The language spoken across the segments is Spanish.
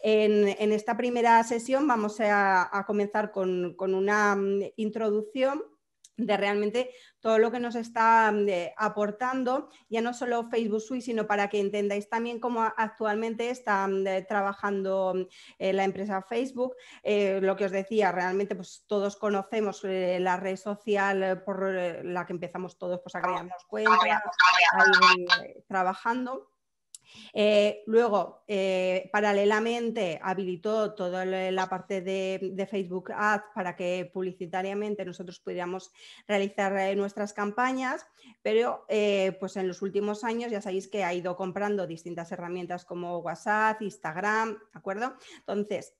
En, esta primera sesión vamos a, comenzar con, una mm, introducción de realmente todo lo que nos está mm, aportando, ya no solo Facebook Suite, sino para que entendáis también cómo actualmente está mm, trabajando eh, la empresa Facebook. Eh, lo que os decía, realmente pues, todos conocemos eh, la red social por la que empezamos todos pues, a crearnos cuentas, a trabajando. Eh, luego, eh, paralelamente, habilitó toda la parte de, Facebook Ads para que publicitariamente nosotros pudiéramos realizar eh, nuestras campañas, pero pues en los últimos años ya sabéis que ha ido comprando distintas herramientas como WhatsApp, Instagram, ¿de acuerdo? Entonces,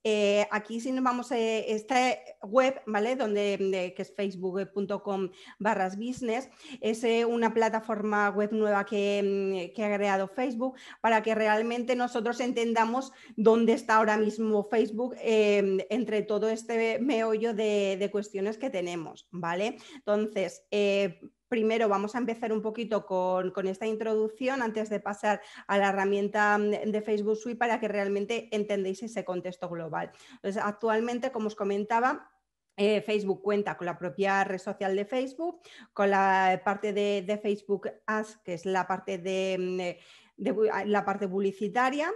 aquí si nos vamos a esta web, ¿vale? Donde, que es facebook.com barras business, es una plataforma web nueva que, mm, que ha creado Facebook para que realmente nosotros entendamos dónde está ahora mismo Facebook em, entre todo este meollo de, cuestiones que tenemos, ¿vale? Entonces, eh, primero vamos a empezar un poquito con, esta introducción antes de pasar a la herramienta em, de Facebook Suite para que realmente entendéis ese contexto global. Entonces, actualmente, como os comentaba, eh, Facebook cuenta con la propia red social de Facebook, con la parte de, de Facebook Ask, que es la parte de, em, la parte publicitaria,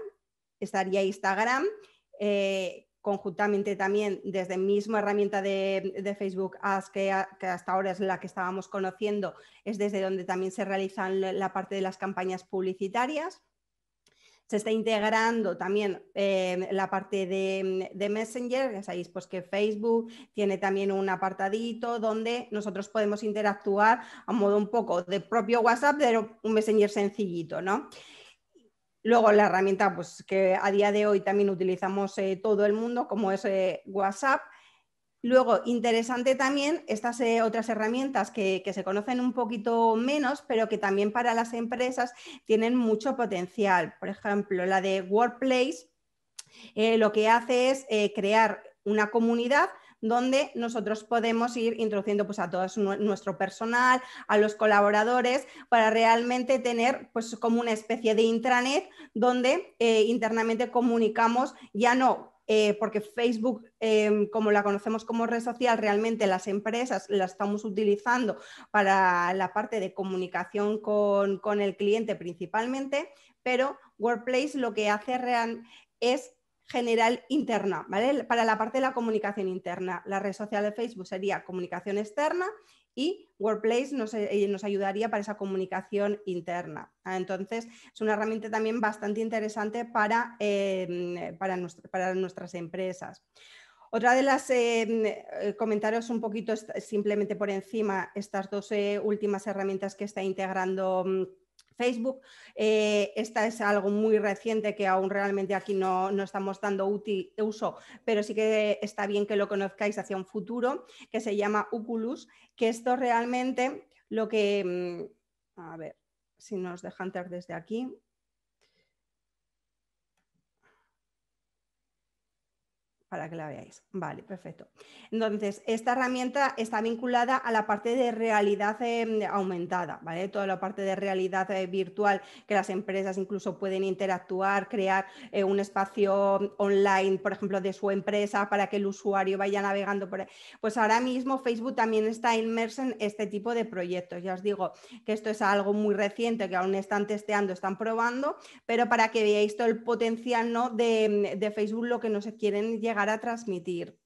estaría Instagram, eh, conjuntamente también desde misma herramienta de, Facebook que, hasta ahora es la que estábamos conociendo, es desde donde también se realizan la parte de las campañas publicitarias se está integrando también em, la parte em, de, Messenger, ya sabéis pues que Facebook tiene también un apartadito donde nosotros podemos interactuar a modo un poco de propio WhatsApp, pero un Messenger sencillito, ¿no? Luego la herramienta pues, que a día de hoy también utilizamos eh, todo el mundo, como es eh, WhatsApp, Luego, interesante también estas eh, otras herramientas que, se conocen un poquito menos, pero que también para las empresas tienen mucho potencial. Por ejemplo, la de Workplace eh, lo que hace es eh, crear una comunidad donde nosotros podemos ir introduciendo pues, a todo nuestro personal, a los colaboradores, para realmente tener pues, como una especie de intranet donde internamente comunicamos ya no eh, porque Facebook, em, como la conocemos como red social, realmente las empresas la estamos utilizando para la parte de comunicación con, el cliente principalmente, pero Workplace lo que hace es general interna, ¿vale? Para la parte de la comunicación interna, la red social de Facebook sería comunicación externa y Workplace nos, eh, nos, ayudaría para esa comunicación interna. Ah, entonces, es una herramienta también bastante interesante para, em, para, nuestras empresas. Otra de las em, eh, comentarios un poquito simplemente por encima, estas dos eh, últimas herramientas que está integrando mm, Facebook. Eh, esta es algo muy reciente que aún realmente aquí no, estamos dando útil, uso, pero sí que está bien que lo conozcáis hacia un futuro, que se llama Oculus, que esto realmente lo que... Mm, a ver, si nos dejan entrar desde aquí. para que la veáis. Vale, perfecto. Entonces, esta herramienta está vinculada a la parte de realidad em, aumentada, ¿vale? Toda la parte de realidad eh, virtual que las empresas incluso pueden interactuar, crear eh, un espacio online, por ejemplo, de su empresa para que el usuario vaya navegando por ahí. Pues ahora mismo Facebook también está inmerso en este tipo de proyectos. Ya os digo que esto es algo muy reciente, que aún están testeando, están probando, pero para que veáis todo el potencial ¿no? de, de Facebook, lo que nos quieren llegar para transmitir.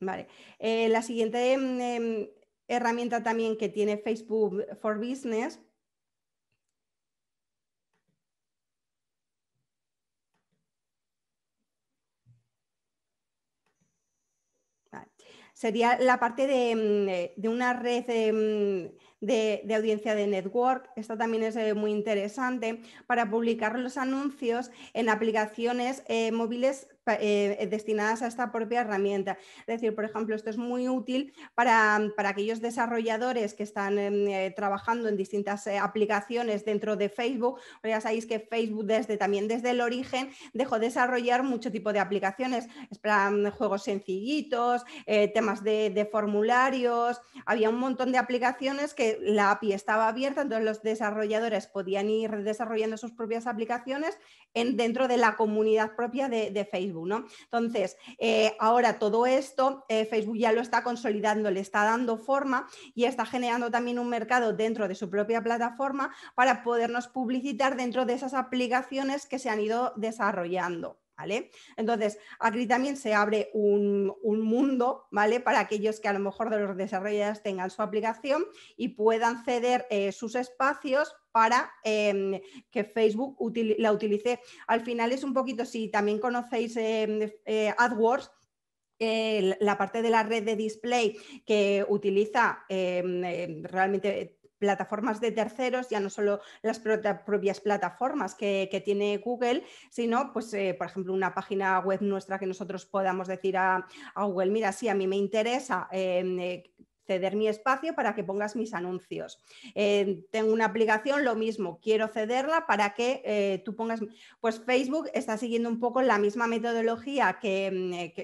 Vale. Eh, la siguiente em, em, herramienta también que tiene Facebook for Business sería la parte de, em, de una red de, de, audiencia de network, esta también es eh, muy interesante, para publicar los anuncios en aplicaciones eh, móviles eh, eh, destinadas a esta propia herramienta. Es decir, por ejemplo, esto es muy útil para, mm, aquellos desarrolladores que están em, eh, trabajando en distintas aplicaciones dentro de Facebook. Pues ya sabéis que Facebook desde también desde el origen dejó desarrollar mucho tipo de aplicaciones, mm, juegos sencillitos, temas de, formularios. Había un montón de aplicaciones que la API estaba abierta, entonces los desarrolladores podían ir desarrollando sus propias aplicaciones en, dentro de la comunidad propia de Facebook. Entonces, eh, ahora todo esto, eh, Facebook ya lo está consolidando, le está dando forma y está generando también un mercado dentro de su propia plataforma para podernos publicitar dentro de esas aplicaciones que se han ido desarrollando. Entonces, aquí también se abre un, mundo, ¿vale? Para aquellos que a lo mejor de los desarrolladores tengan su aplicación y puedan ceder eh, sus espacios para em, que Facebook la utilice. Al final es un poquito, si también conocéis em, eh, AdWords, eh, la parte de la red de display que utiliza em, realmente plataformas de terceros, ya no solo las propias plataformas que, tiene Google, sino, pues, eh, por ejemplo, una página web nuestra que nosotros podamos decir a, Google, mira, sí, a mí me interesa. Eh, ceder mi espacio para que pongas mis anuncios. Eh, tengo una aplicación, lo mismo, quiero cederla para que eh, tú pongas, pues Facebook está siguiendo un poco la misma metodología que,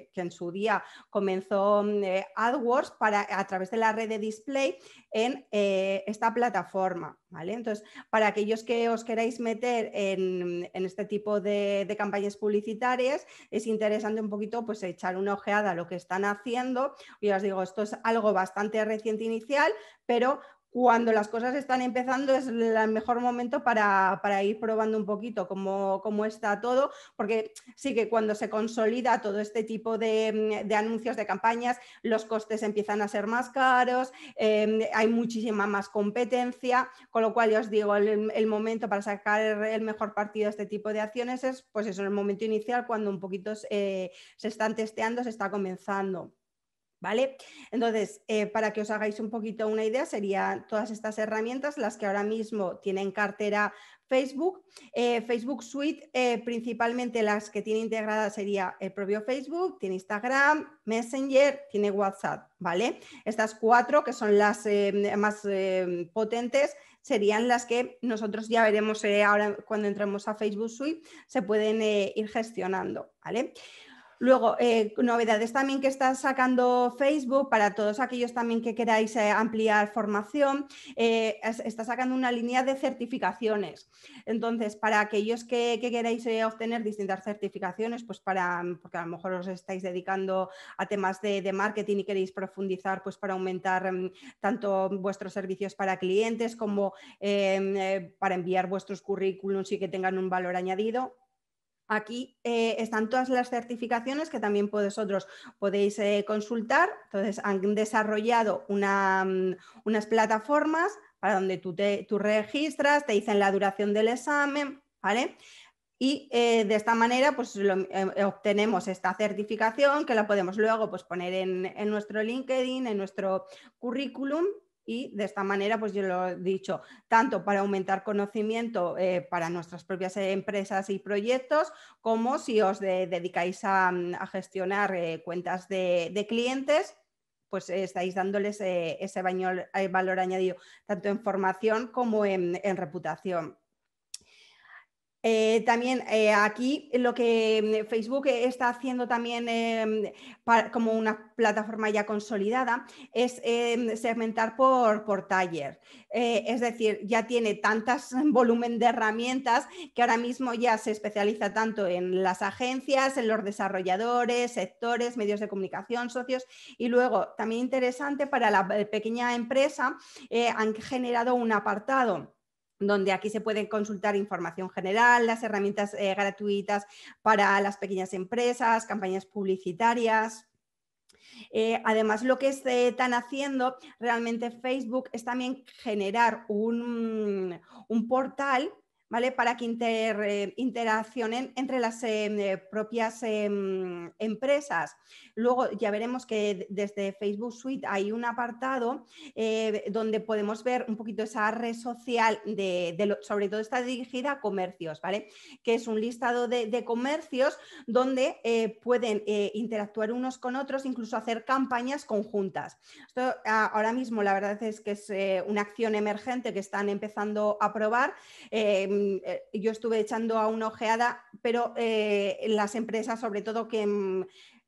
mm, en su día comenzó mm, eh, AdWords para, a través de la red de display en esta plataforma. Entonces, para aquellos que os queráis meter en, este tipo de, campañas publicitarias, es interesante un poquito pues, echar una ojeada a lo que están haciendo. Y os digo, esto es algo bastante reciente inicial, pero cuando las cosas están empezando es el mejor momento para, ir probando un poquito cómo, está todo, porque sí que cuando se consolida todo este tipo de, mm, anuncios de campañas, los costes empiezan a ser más caros, em, hay muchísima más competencia, con lo cual yo os digo, el, momento para sacar el mejor partido de este tipo de acciones es pues eso, el momento inicial cuando un poquito se eh, están testeando, se está comenzando. ¿Vale? Entonces, eh, para que os hagáis un poquito una idea, serían todas estas herramientas las que ahora mismo tienen cartera Facebook. Eh, Facebook Suite, eh, principalmente las que tiene integrada sería el propio Facebook, tiene Instagram, Messenger, tiene WhatsApp, ¿vale? Estas cuatro, que son las más potentes, serían las que nosotros ya veremos ahora cuando entremos a Facebook Suite, se pueden ir gestionando, ¿vale? Luego, eh, novedades también que está sacando Facebook para todos aquellos también que queráis eh, ampliar formación, eh, está sacando una línea de certificaciones. Entonces, para aquellos que, queráis obtener distintas certificaciones, pues para, porque a lo mejor os estáis dedicando a temas de, de marketing y queréis profundizar, pues para aumentar mm, tanto vuestros servicios para clientes como em, para enviar vuestros currículums y que tengan un valor añadido, Aquí eh, están todas las certificaciones que también vosotros podéis eh, consultar. Entonces, han desarrollado mm, unas plataformas para donde tú, tú registras, te dicen la duración del examen, ¿vale? Y eh, de esta manera pues, obtenemos esta certificación que la podemos luego pues, poner en, nuestro LinkedIn, en nuestro currículum y de esta manera, pues yo lo he dicho, tanto para aumentar conocimiento eh, para nuestras propias empresas y proyectos, como si os dedicáis a, mm, gestionar eh, cuentas de, clientes, pues eh, estáis dándoles ese valor añadido, tanto en formación como en reputación. Eh, también eh, aquí lo que Facebook está haciendo también eh, como una plataforma ya consolidada es segmentar por, por taller. es decir, ya tiene tantas volumen de herramientas que ahora mismo ya se especializa tanto en las agencias, en los desarrolladores, sectores, medios de comunicación, socios y luego también interesante para la pequeña empresa han generado un apartado donde aquí se pueden consultar información general, las herramientas eh, gratuitas para las pequeñas empresas, campañas publicitarias. Eh, además, lo que están haciendo realmente Facebook es también generar un, un portal para que eh, interaccionen entre las em, eh, propias em, empresas. Luego ya veremos que desde Facebook Suite hay un apartado eh, donde podemos ver un poquito esa red social, de, sobre todo está dirigida a comercios, ¿vale? Que es un listado de, comercios donde pueden interactuar unos con otros, incluso hacer campañas conjuntas. Esto ah, ahora mismo la verdad es que es una acción emergente que están empezando a probar. Em, Mm, eh, yo estuve echando a una ojeada, pero eh, las empresas, sobre todo que mm,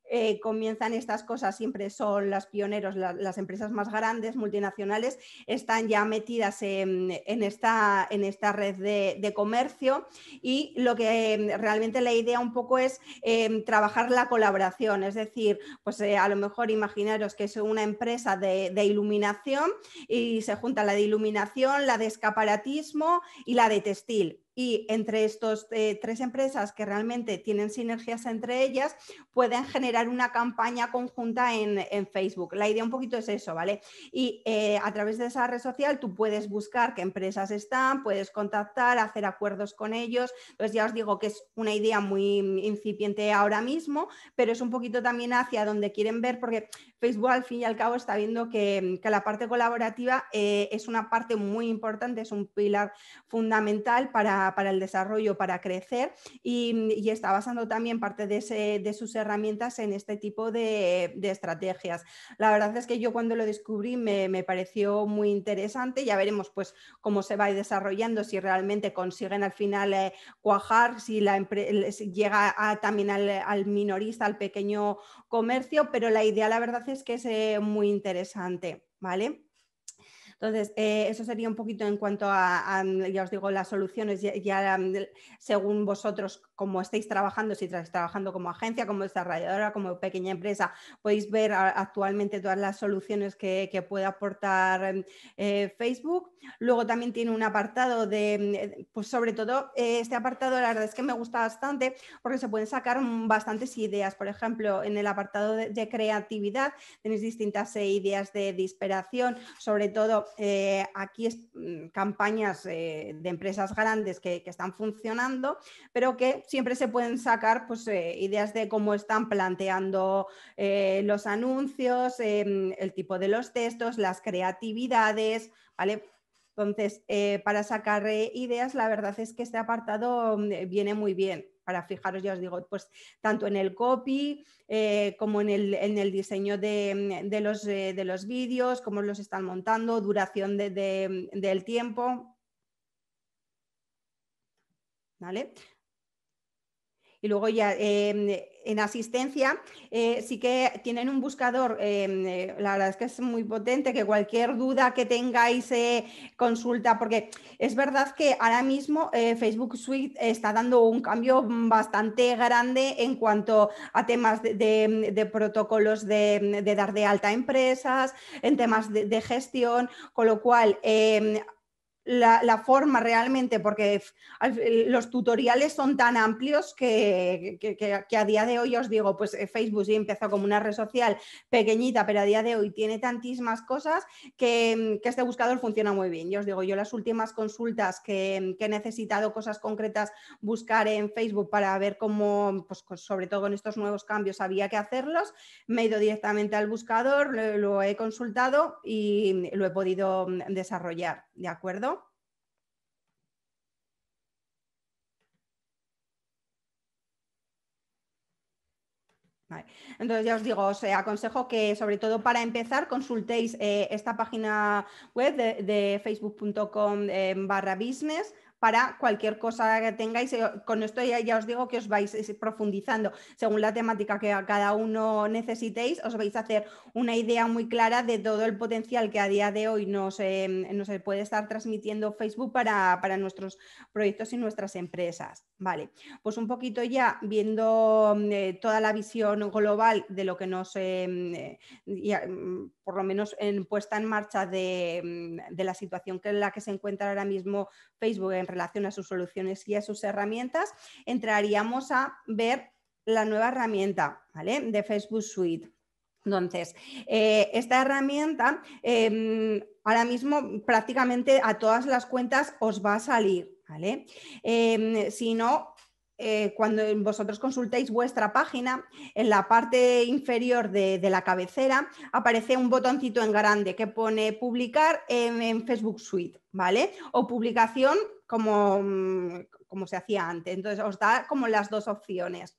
eh, comienzan estas cosas siempre son las pioneros, las empresas más grandes, multinacionales, están ya metidas en, esta, en esta, red de, comercio y lo que em, realmente la idea un poco es em, trabajar la colaboración, es decir, pues eh, a lo mejor imaginaros que es una empresa de, de, iluminación y se junta la de iluminación, la de escaparatismo y la de textil y entre estas eh, tres empresas que realmente tienen sinergias entre ellas, pueden generar una campaña conjunta en, Facebook. La idea un poquito es eso, ¿vale? Y eh, a través de esa red social tú puedes buscar qué empresas están, puedes contactar, hacer acuerdos con ellos. Entonces ya os digo que es una idea muy incipiente ahora mismo, pero es un poquito también hacia donde quieren ver, porque Facebook al fin y al cabo está viendo que, la parte colaborativa eh, es una parte muy importante, es un pilar fundamental para para, el desarrollo, para crecer y, está basando también parte de, sus herramientas en este tipo de, estrategias. La verdad es que yo cuando lo descubrí me, pareció muy interesante, ya veremos pues cómo se va desarrollando, si realmente consiguen al final eh, cuajar, si la llega también al, minorista, al pequeño comercio, pero la idea la verdad es que es eh, muy interesante, ¿vale? Entonces, eh, eso sería un poquito en cuanto a, ya os digo, las soluciones, ya mm, según vosotros como estáis trabajando, si estáis trabajando como agencia, como desarrolladora, como pequeña empresa, podéis ver actualmente todas las soluciones que, puede aportar em, eh, Facebook. Luego también tiene un apartado de, em, eh, pues sobre todo eh, este apartado la verdad es que me gusta bastante porque se pueden sacar bastantes ideas. Por ejemplo, en el apartado de, creatividad tenéis distintas ideas de disperación, sobre todo aquí es mm, campañas de empresas grandes que, que están funcionando, pero que siempre se pueden sacar pues, eh, ideas de cómo están planteando eh, los anuncios, em, el tipo de los textos, las creatividades, ¿vale? Entonces, eh, para sacar ideas, la verdad es que este apartado mm, viene muy bien para fijaros, ya os digo, pues tanto en el copy como en el, diseño mm, de, los, vídeos, cómo los están montando, duración mm, del tiempo. ¿Vale? Y luego ya eh, en asistencia eh, sí que tienen un buscador, eh, la verdad es que es muy potente, que cualquier duda que tengáis consulta, porque es verdad que ahora mismo Facebook Suite está dando un cambio bastante grande en cuanto a temas de, protocolos de, de, dar de alta a empresas, en temas de, gestión, con lo cual la, forma realmente, porque eh, los tutoriales son tan amplios que, a día de hoy os digo, pues eh, Facebook sí empezó como una red social pequeñita, pero a día de hoy tiene tantísimas cosas que, este buscador funciona muy bien. Yo os digo, yo las últimas consultas que, he necesitado, cosas concretas, buscar en Facebook para ver cómo, pues sobre todo con estos nuevos cambios, había que hacerlos, me he ido directamente al buscador, lo he consultado y lo he podido desarrollar, ¿de acuerdo? Entonces ya os digo, os eh, aconsejo que sobre todo para empezar consultéis eh, esta página web de, facebook.com eh, barra business para cualquier cosa que tengáis. Eh, con esto ya, os digo que os vais eh, profundizando. Según la temática que cada uno necesitéis, os vais a hacer una idea muy clara de todo el potencial que a día de hoy nos, eh, puede estar transmitiendo Facebook para, nuestros proyectos y nuestras empresas. Vale, pues un poquito ya viendo mm, toda la visión global de lo que nos, mm, mm, por lo menos en puesta en marcha de, la situación que en la que se encuentra ahora mismo Facebook en relación a sus soluciones y a sus herramientas, entraríamos a ver la nueva herramienta de Facebook Suite. Entonces, eh, esta herramienta em, ahora mismo prácticamente a todas las cuentas os va a salir, em, si no, eh, cuando vosotros consultéis vuestra página, en la parte inferior de, la cabecera aparece un botoncito en grande que pone publicar en, en Facebook Suite, ¿vale? O publicación Mm, como, se hacía antes. Entonces, os da como las dos opciones.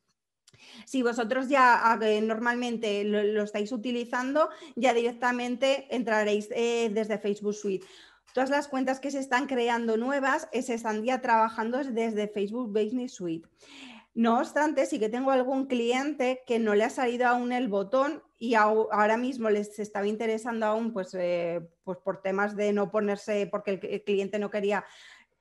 Si vosotros ya normalmente lo, estáis utilizando, ya directamente entraréis eh, desde Facebook Suite. Todas las cuentas que se están creando nuevas eh, se están ya trabajando desde Facebook Business Suite. No obstante, sí que tengo algún cliente que no le ha salido aún el botón y ahora mismo les estaba interesando aún pues, eh, pues por temas de no ponerse, porque el cliente no quería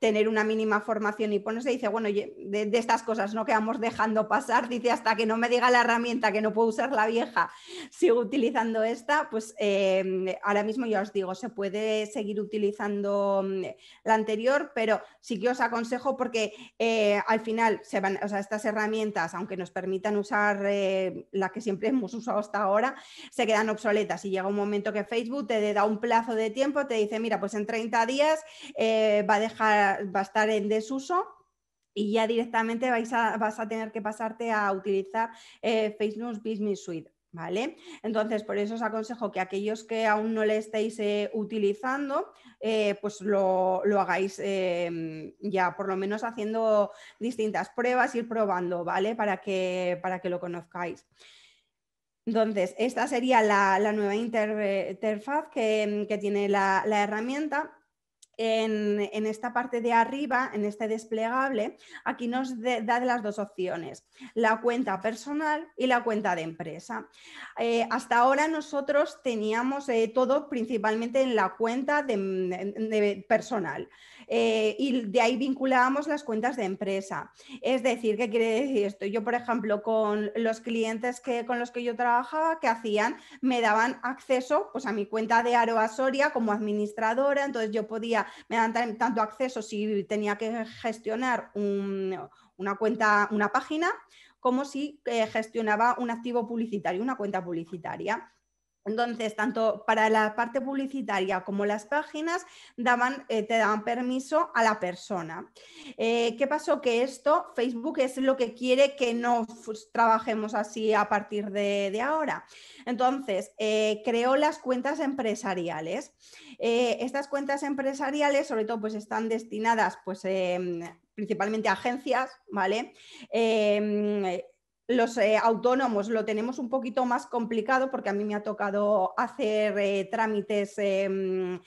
tener una mínima formación y ponerse, dice, bueno, de, estas cosas no quedamos dejando pasar, dice, hasta que no me diga la herramienta que no puedo usar la vieja, sigo utilizando esta, pues em, ahora mismo ya os digo, se puede seguir utilizando mm, la anterior, pero sí que os aconsejo porque eh, al final se van, o sea, estas herramientas, aunque nos permitan usar eh, la que siempre hemos usado hasta ahora, se quedan obsoletas y llega un momento que Facebook te da un plazo de tiempo, te dice, mira, pues en 30 días eh, va a dejar va, a estar en desuso y ya directamente vais a, vas a tener que pasarte a utilizar eh, Facebook Business Suite. ¿Vale? Entonces, por eso os aconsejo que aquellos que aún no le estéis eh, utilizando, eh, pues lo, hagáis ya, por lo menos haciendo distintas pruebas, ir probando, ¿vale? Para que, para que lo conozcáis. Entonces, esta sería la, nueva interfaz que, tiene la, la herramienta en, esta parte de arriba, en este desplegable, aquí nos da las dos opciones, la cuenta personal y la cuenta de empresa. Eh, hasta ahora nosotros teníamos eh, todo principalmente en la cuenta de personal. Eh, y de ahí vinculábamos las cuentas de empresa. Es decir, ¿qué quiere decir esto? Yo, por ejemplo, con los clientes que, con los que yo trabajaba, que hacían? Me daban acceso pues, a mi cuenta de Aroasoria como administradora, entonces yo podía, me daban tanto acceso si tenía que gestionar una cuenta, una página, como si eh, gestionaba un activo publicitario, una cuenta publicitaria. Entonces, tanto para la parte publicitaria como las páginas daban, eh, te daban permiso a la persona. Eh, ¿Qué pasó? Que esto, Facebook es lo que quiere que no trabajemos así a partir de, ahora. Entonces, eh, creó las cuentas empresariales. estas cuentas empresariales, sobre todo, pues están destinadas pues, em, principalmente a agencias, ¿vale? Em, los eh, autónomos lo tenemos un poquito más complicado porque a mí me ha tocado hacer eh, trámites em,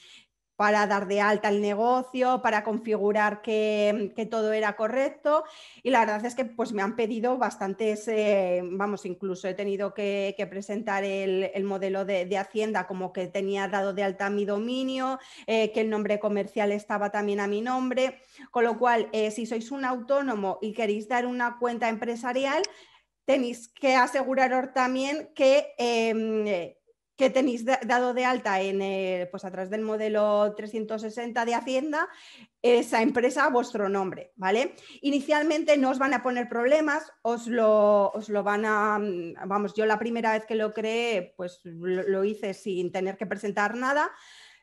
para dar de alta el negocio, para configurar que, todo era correcto. Y la verdad es que pues, me han pedido bastantes, eh, vamos, incluso he tenido que, presentar el, modelo de, Hacienda como que tenía dado de alta mi dominio, que el nombre comercial estaba también a mi nombre. Con lo cual, si sois un autónomo y queréis dar una cuenta empresarial, tenéis que aseguraros también que, em, que tenéis dado de alta en, eh, pues a través del modelo 360 de Hacienda esa empresa a vuestro nombre, ¿vale? Inicialmente no os van a poner problemas, os lo, os lo van a, vamos, yo la primera vez que lo creé, pues lo, hice sin tener que presentar nada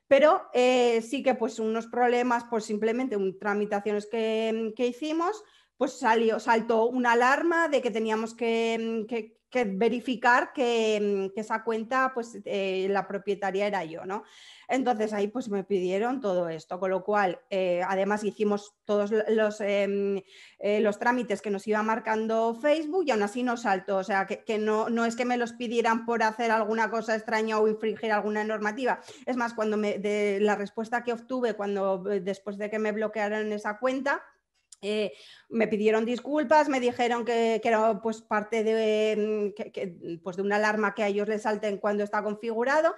pero eh, sí que pues unos problemas por simplemente un, tramitaciones que, que, hicimos pues salió, saltó una alarma de que teníamos que, mm, verificar mm, que, esa cuenta, pues eh, la propietaria era yo, ¿no? Entonces ahí pues me pidieron todo esto, con lo cual eh, además hicimos todos los, em, eh, los, trámites que nos iba marcando Facebook y aún así no saltó, o sea, que, no, no es que me los pidieran por hacer alguna cosa extraña o infringir alguna normativa, es más, cuando me, de la respuesta que obtuve cuando después de que me bloquearon esa cuenta, eh, me pidieron disculpas, me dijeron que, era pues, parte de, mm, mm, pues, de una alarma que a ellos les salten cuando está configurado,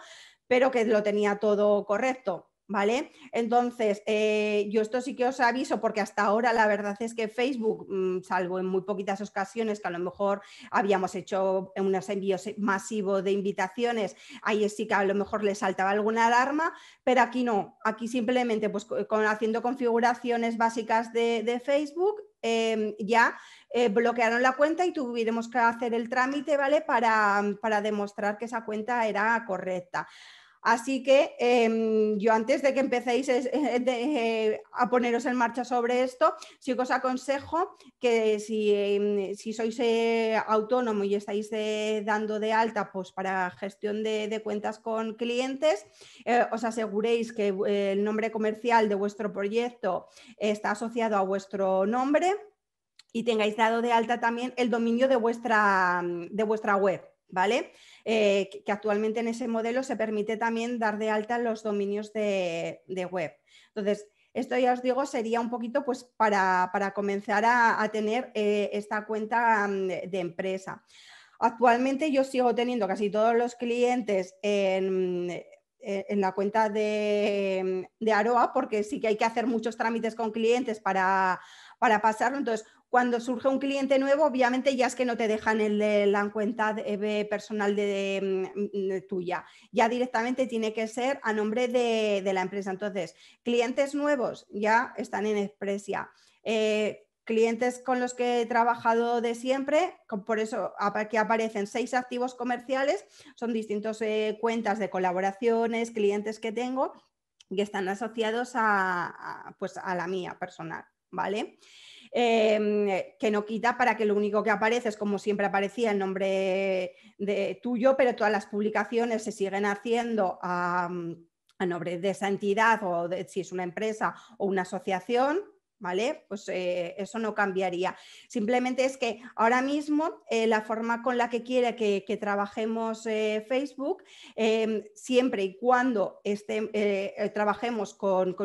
pero que lo tenía todo correcto. ¿vale? Entonces, eh, yo esto sí que os aviso porque hasta ahora la verdad es que Facebook, mm, salvo en muy poquitas ocasiones que a lo mejor habíamos hecho unos envíos masivos de invitaciones, ahí sí que a lo mejor le saltaba alguna alarma, pero aquí no, aquí simplemente pues con, haciendo configuraciones básicas de, Facebook em, ya eh, bloquearon la cuenta y tuvimos que hacer el trámite, ¿vale? Para, para demostrar que esa cuenta era correcta. Así que em, yo antes de que empecéis eh, eh, a poneros en marcha sobre esto, sí os aconsejo que si, em, sois eh, autónomo y estáis dando de alta pues, para gestión de, cuentas con clientes, os aseguréis que el nombre comercial de vuestro proyecto está asociado a vuestro nombre y tengáis dado de alta también el dominio de vuestra, de vuestra web, ¿vale? Eh, que actualmente en ese modelo se permite también dar de alta los dominios de, web. Entonces, esto ya os digo, sería un poquito pues para, comenzar a, tener eh, esta cuenta mm, de empresa. Actualmente yo sigo teniendo casi todos los clientes en, eh, la cuenta de, Aroa porque sí que hay que hacer muchos trámites con clientes para, para pasarlo. Entonces, cuando surge un cliente nuevo, obviamente ya es que no te dejan el de la cuenta eh, personal mm, de, tuya, ya directamente tiene que ser a nombre de, la empresa. Entonces, clientes nuevos ya están en Expresia. Eh, clientes con los que he trabajado de siempre, por eso aquí aparecen seis activos comerciales, son distintas eh, cuentas de colaboraciones, clientes que tengo que están asociados pues a la mía personal, ¿vale? Em, eh, que no quita para que lo único que aparece es como siempre aparecía el nombre de tuyo, pero todas las publicaciones se siguen haciendo a, mm, nombre de esa entidad o si es una empresa o una asociación ¿vale? Pues eh, eso no cambiaría. Simplemente es que ahora mismo eh, la forma con la que quiere que, trabajemos eh, Facebook, em, siempre y cuando trabajemos con,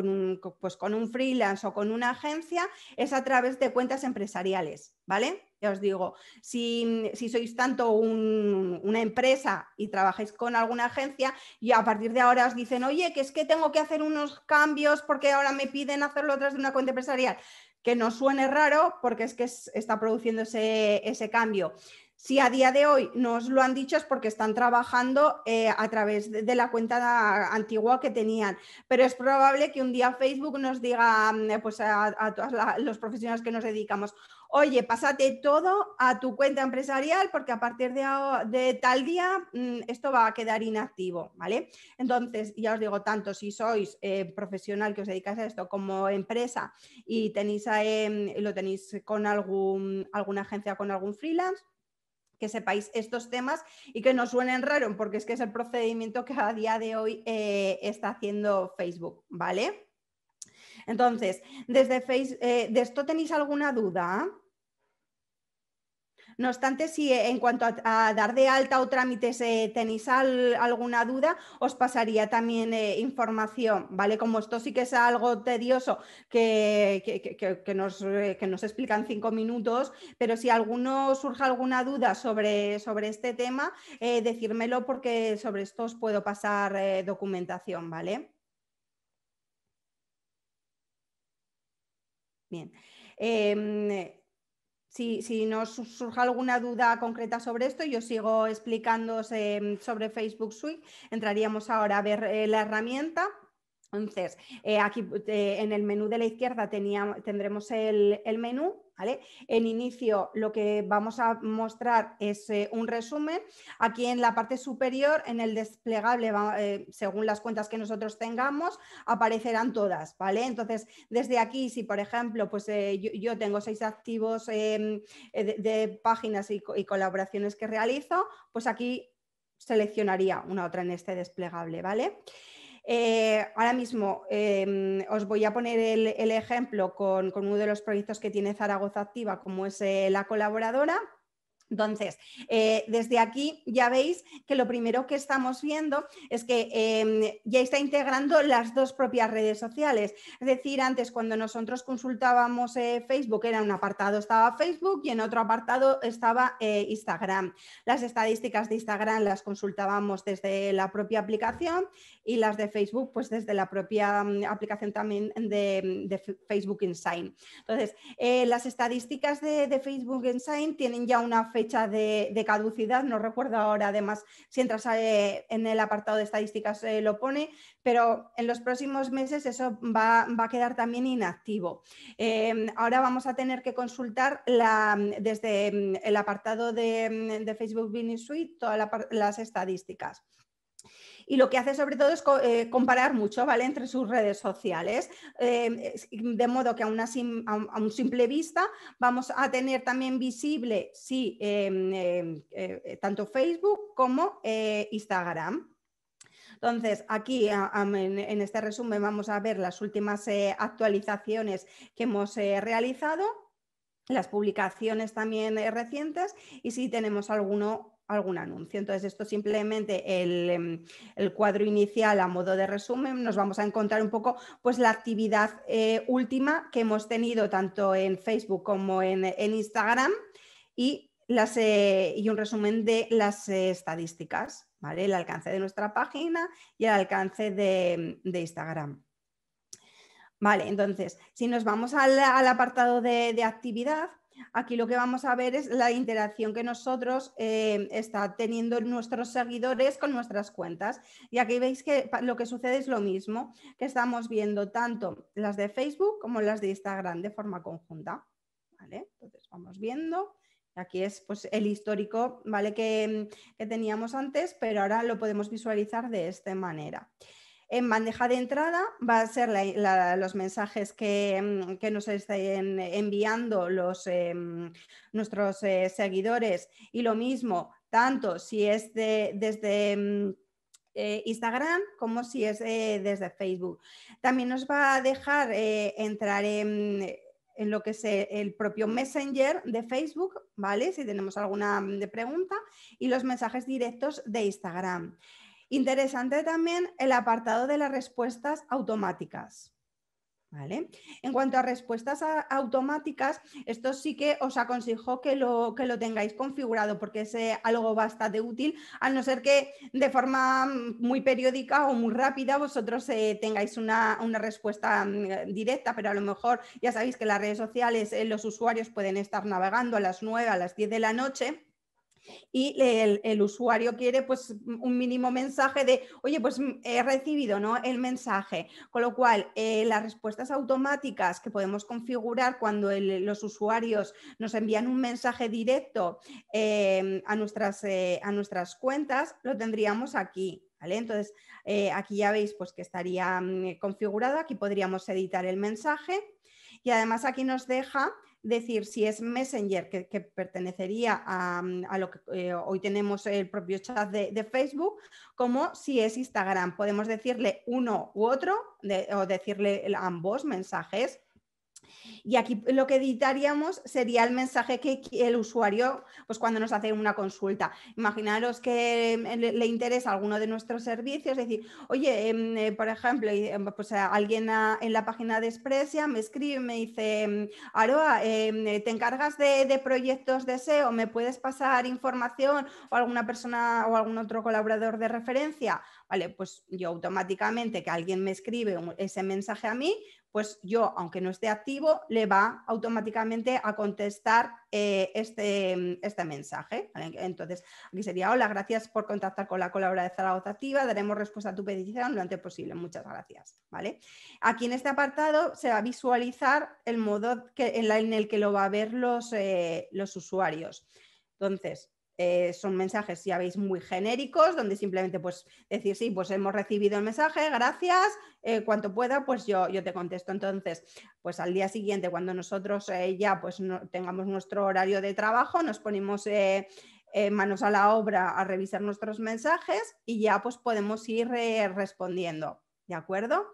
pues con un freelance o con una agencia, es a través de cuentas empresariales. ¿vale? Ya os digo, si, sois tanto una empresa y trabajáis con alguna agencia y a partir de ahora os dicen, oye, que es que tengo que hacer unos cambios porque ahora me piden hacerlo tras de una cuenta empresarial, que no suene raro porque es que está produciendo ese cambio. Si a día de hoy nos lo han dicho es porque están trabajando eh, a través de, la cuenta antigua que tenían, pero es probable que un día Facebook nos diga mm, pues a, todos los profesionales que nos dedicamos, oye, pásate todo a tu cuenta empresarial porque a partir de, de, tal día mm, esto va a quedar inactivo, ¿vale? Entonces, ya os digo, tanto si sois eh, profesional que os dedicáis a esto como empresa y tenéis em, lo tenéis con algún, alguna agencia, con algún freelance, que sepáis estos temas y que no suenen raro porque es que es el procedimiento que a día de hoy eh, está haciendo Facebook, ¿vale? Entonces, desde Facebook, eh, ¿de esto tenéis alguna duda? No obstante, si eh, en cuanto a, dar de alta o trámites eh, tenéis alguna duda, os pasaría también eh, información, ¿vale? Como esto sí que es algo tedioso que, nos, nos explican cinco minutos, pero si alguno surge alguna duda sobre, sobre este tema, decírmelo porque sobre esto os puedo pasar documentación, ¿vale? Bien. Em, si, nos surge alguna duda concreta sobre esto, yo sigo explicando mm, sobre Facebook Suite. Entraríamos ahora a ver eh, la herramienta. Entonces, eh, aquí eh, en el menú de la izquierda tendremos el, menú ¿Vale? En inicio lo que vamos a mostrar es eh, un resumen. Aquí en la parte superior, en el desplegable, según las cuentas que nosotros tengamos, aparecerán todas, ¿vale? Entonces, desde aquí, si por ejemplo, pues yo, tengo seis activos em, de, páginas y, colaboraciones que realizo, pues aquí seleccionaría una otra en este desplegable, ¿vale? vale eh, ahora mismo em, os voy a poner el, ejemplo con, uno de los proyectos que tiene Zaragoza Activa, como es eh, la colaboradora. Entonces, eh, desde aquí ya veis que lo primero que estamos viendo es que eh, ya está integrando las dos propias redes sociales. Es decir, antes cuando nosotros consultábamos eh, Facebook, era un apartado estaba Facebook y en otro apartado estaba Instagram. Las estadísticas de Instagram las consultábamos desde la propia aplicación y las de Facebook, pues desde la propia mm, aplicación también de, Facebook Insight. Entonces, las estadísticas de, Facebook Insight tienen ya una fecha de, caducidad, no recuerdo ahora además si entras en el apartado de estadísticas eh, lo pone, pero en los próximos meses eso va, a quedar también inactivo. Em, ahora vamos a tener que consultar desde em, el apartado em, de, Facebook Business Suite todas las estadísticas y lo que hace sobre todo es eh, comparar mucho, ¿vale? Entre sus redes sociales, em, de modo que a, una un, simple vista vamos a tener también visible, sí, em, em, eh, tanto Facebook como eh, Instagram. Entonces, aquí en este resumen vamos a ver las últimas actualizaciones que hemos realizado, las publicaciones también recientes y si tenemos alguno algún anuncio. Entonces, esto simplemente el, em, el, cuadro inicial a modo de resumen, nos vamos a encontrar un poco pues la actividad eh, última que hemos tenido tanto en Facebook como en, Instagram y, las, eh, y un resumen de las eh, estadísticas, ¿vale? El alcance de nuestra página y el alcance de, Instagram. Vale, entonces, si nos vamos al, apartado de, de actividad, Aquí lo que vamos a ver es la interacción que nosotros eh, está teniendo nuestros seguidores con nuestras cuentas. Y aquí veis que lo que sucede es lo mismo, que estamos viendo tanto las de Facebook como las de Instagram de forma conjunta. Entonces vamos viendo. Aquí es pues, el histórico ¿vale? que teníamos antes, pero ahora lo podemos visualizar de esta manera. En bandeja de entrada va a ser los mensajes mm, que, nos estén enviando los, em, nuestros eh, seguidores y lo mismo, tanto si es desde... Mm, eh, Instagram como si es eh, desde Facebook. También nos va a dejar entrar en, en, lo que es el propio Messenger de Facebook, ¿vale? Si tenemos alguna mm, pregunta, y los mensajes directos de Instagram. Interesante también el apartado de las respuestas automáticas. En cuanto a respuestas automáticas, esto sí que os aconsejo que lo, que lo tengáis configurado porque es eh, algo bastante útil, a no ser que de forma mm, muy periódica o muy rápida vosotros eh, tengáis una, respuesta mm, directa, pero a lo mejor ya sabéis que las redes sociales, eh, los usuarios pueden estar navegando a las 9, a las 10 de la noche y el, usuario quiere pues un mínimo mensaje de, oye, pues mm, he recibido ¿no? el mensaje. Con lo cual, eh, las respuestas automáticas que podemos configurar cuando los usuarios nos envían un mensaje directo em, eh, a, nuestras, cuentas, lo tendríamos aquí. Entonces, eh, aquí ya veis pues, que estaría mm, configurado, aquí podríamos editar el mensaje y además aquí nos deja decir si es Messenger, que, pertenecería a, mm, a, lo que eh, hoy tenemos el propio chat de, de, Facebook, como si es Instagram. Podemos decirle uno u otro o decirle ambos mensajes. Y aquí lo que editaríamos sería el mensaje que el usuario, pues cuando nos hace una consulta. Imaginaros que em, le interesa alguno de nuestros servicios, decir, oye, em, eh, por ejemplo, em, pues, alguien en la página de Expresia me escribe me dice, Aroa, eh, ¿te encargas de, de, proyectos de SEO? ¿Me puedes pasar información o alguna persona o algún otro colaborador de referencia? Vale, pues yo automáticamente que alguien me escribe ese mensaje a mí, pues yo, aunque no esté activo, le va automáticamente a contestar eh, este, mm, este, mensaje. Entonces, aquí sería, hola, gracias por contactar con la colaboradora de Zaragoza Activa, daremos respuesta a tu petición lo antes posible, muchas gracias. ¿Vale? Aquí en este apartado se va a visualizar el modo que, en, en, el que lo va a ver los, eh, los usuarios. Entonces, eh, son mensajes, ya veis, muy genéricos, donde simplemente pues decir, sí, pues hemos recibido el mensaje, gracias, eh, cuanto pueda, pues yo, yo te contesto. Entonces, pues al día siguiente, cuando nosotros eh, ya pues no, tengamos nuestro horario de trabajo, nos ponemos... manos a la obra a revisar nuestros mensajes y ya pues podemos ir respondiendo. ¿De acuerdo?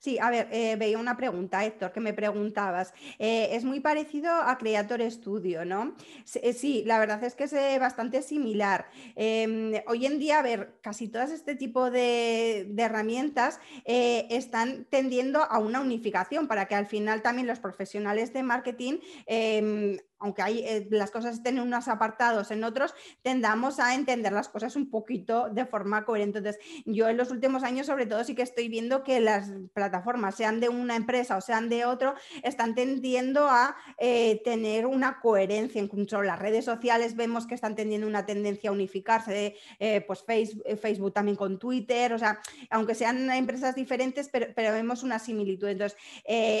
Sí, a ver, eh, veía una pregunta, Héctor, que me preguntabas. Eh, es muy parecido a Creator Studio, ¿no? Eh, sí, la verdad es que es bastante similar. Em, hoy en día, a ver, casi todas este tipo de herramientas están tendiendo a una unificación para que al final también los profesionales de marketing em, aunque eh, las cosas estén en unos apartados, en otros, tendamos a entender las cosas un poquito de forma coherente. Entonces, yo en los últimos años, sobre todo, sí que estoy viendo que las plataformas, sean de una empresa o sean de otro, están tendiendo a eh, tener una coherencia. Incluso las redes sociales vemos que están teniendo una tendencia a unificarse, eh, pues Facebook, también con Twitter, o sea, aunque sean empresas diferentes, pero, vemos una similitud. Entonces,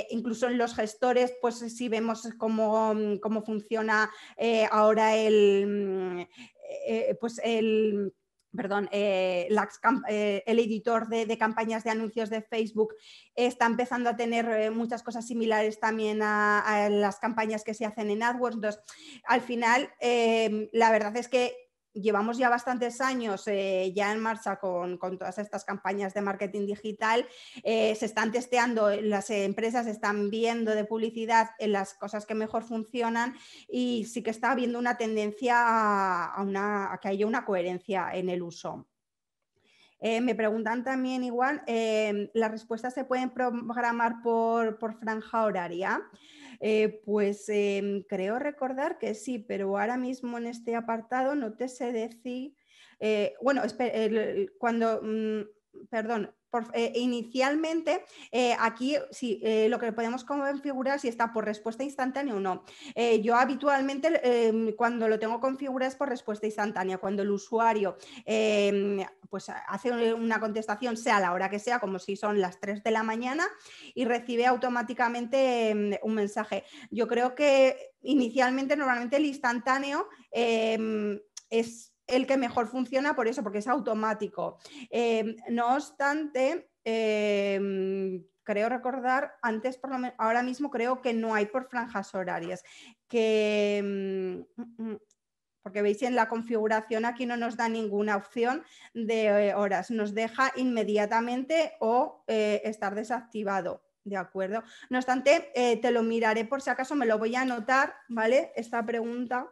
incluso en los gestores, pues sí vemos como cómo funciona eh, ahora el, mm, eh, pues el perdón, eh, el editor de, campañas de anuncios de Facebook está empezando a tener muchas cosas similares también a, las campañas que se hacen en AdWords. Entonces, al final, la verdad es que llevamos ya bastantes años eh, ya en marcha con, todas estas campañas de marketing digital. Eh, se están testeando, eh, las empresas están viendo de publicidad en las cosas que mejor funcionan y sí que está habiendo una tendencia a, que haya una coherencia en el uso. me preguntan también igual, las respuestas se pueden programar por, por franja horaria. Eh, pues em, creo recordar que sí, pero ahora mismo en este apartado no te sé decir, eh, bueno, cuando... Mm, perdón, eh, inicialmente eh, aquí sí, eh, lo que podemos configurar si está por respuesta instantánea o no. yo habitualmente em, cuando lo tengo configurado es por respuesta instantánea, cuando el usuario em, pues hace una contestación, sea a la hora que sea, como si son las 3 de la mañana, y recibe automáticamente em, un mensaje. Yo creo que inicialmente normalmente el instantáneo es el que mejor funciona por eso, porque es automático. Em, no obstante, em, creo recordar, antes por lo ahora mismo creo que no hay por franjas horarias, que... Em, mm, mm, porque veis en la configuración aquí no nos da ninguna opción de eh, horas, nos deja inmediatamente o eh, estar desactivado. De acuerdo. No obstante, eh, te lo miraré por si acaso, me lo voy a anotar, ¿vale? Esta pregunta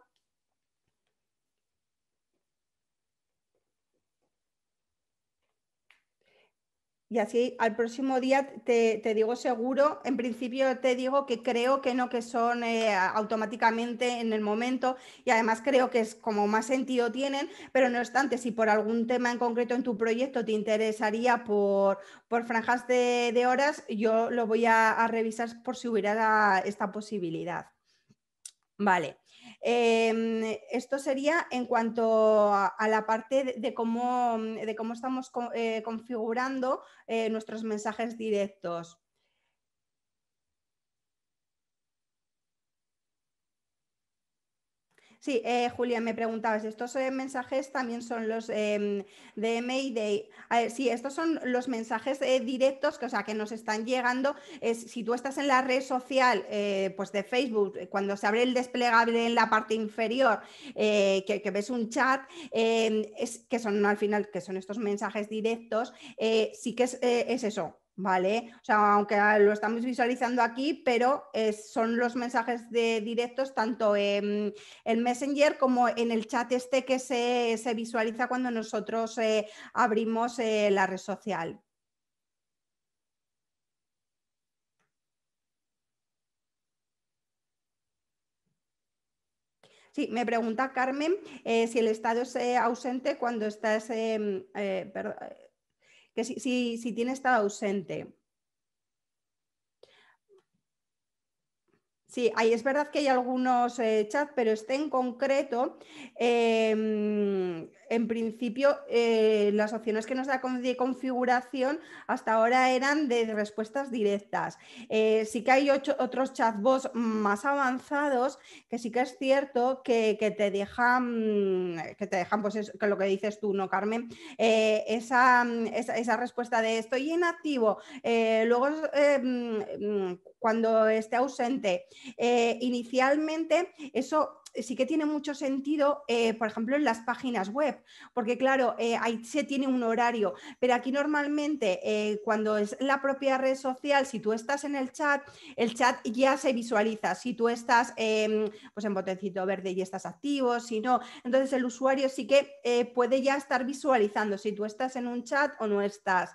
Y así al próximo día te, digo seguro, en principio te digo que creo que no, que son eh, automáticamente en el momento y además creo que es como más sentido tienen, pero no obstante, si por algún tema en concreto en tu proyecto te interesaría por, franjas de, horas, yo lo voy a revisar por si hubiera esta posibilidad. Vale. Em, esto sería en cuanto a, la parte de, cómo, estamos eh, configurando eh, nuestros mensajes directos. Sí, eh, Julia, me preguntabas, ¿estos eh, mensajes también son los em, de Mayday? sí, estos son los mensajes eh, directos que, que nos están llegando. si tú estás en la red social pues de Facebook, cuando se abre el desplegable en la parte inferior, que, ves un chat, em, es, que son al final que son estos mensajes directos, sí que es eso, o sea, aunque lo estamos visualizando aquí, pero son los mensajes de directos tanto en el Messenger como en el chat este que se, visualiza cuando nosotros eh, abrimos eh, la red social. Sí, me pregunta Carmen eh, si el estado es ausente cuando estás, que si, si, tiene estado ausente. Sí, es verdad que hay algunos eh, chats, pero este en concreto eh, en principio eh, las opciones que nos da configuración hasta ahora eran de respuestas directas. Eh, sí que hay otros chatbots más avanzados que sí que es cierto que, te dejan, que te dejan, pues lo que dices tú, ¿no, Carmen? Eh, esa, esa, respuesta de estoy inactivo, luego em, cuando esté ausente. inicialmente eso sí que tiene mucho sentido, eh, por ejemplo, en las páginas web, porque claro, eh, ahí se tiene un horario, pero aquí normalmente eh, cuando es la propia red social, si tú estás en el chat, el chat ya se visualiza, si tú estás em, pues en botecito verde y estás activo, si no, entonces el usuario sí que puede ya estar visualizando si tú estás en un chat o no estás.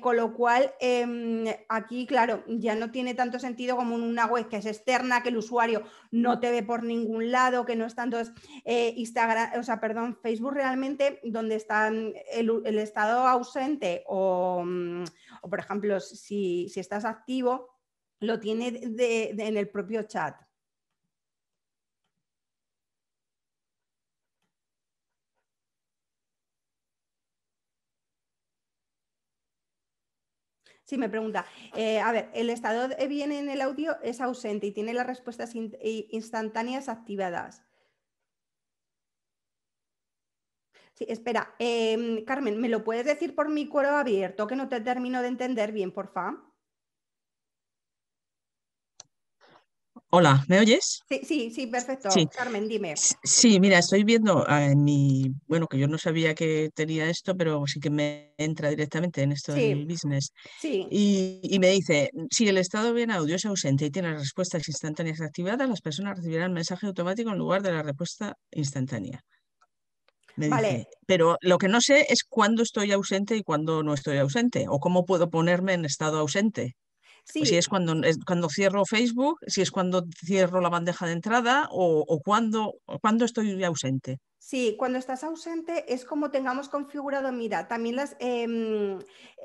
con lo cual, em, aquí, claro, ya no tiene tanto sentido como en una web que es externa, que el usuario no te ve por ningún lado, que no es tanto eh, Instagram, o sea, perdón, Facebook realmente, donde están el, estado ausente mm, o, por ejemplo, si, si estás activo, lo tiene en el propio chat. Sí, me pregunta. Eh, a ver, el estado de bien en el audio es ausente y tiene las respuestas eh, instantáneas activadas. Sí, espera. Em, Carmen, ¿me lo puedes decir por mi cuero abierto que no te termino de entender bien, por favor? Hola, ¿me oyes? Sí, sí, sí, perfecto. Carmen, dime. Sí, mira, estoy viendo ah, en mi, bueno, que yo no sabía que tenía esto, pero sí que me entra directamente en esto del business. Sí. Y, me dice, si el estado bien audio es ausente y tiene respuestas instantáneas activadas, las personas recibirán mensaje automático en lugar de la respuesta instantánea. vale. pero lo que no sé es cuándo estoy ausente y cuándo no estoy ausente, o cómo puedo ponerme en estado ausente si es cuando, eh, cuando cierro Facebook, si es cuando cierro la bandeja de entrada o, cuando, cuando estoy ausente. Sí, cuando estás ausente es como tengamos configurado, mira, también las, em,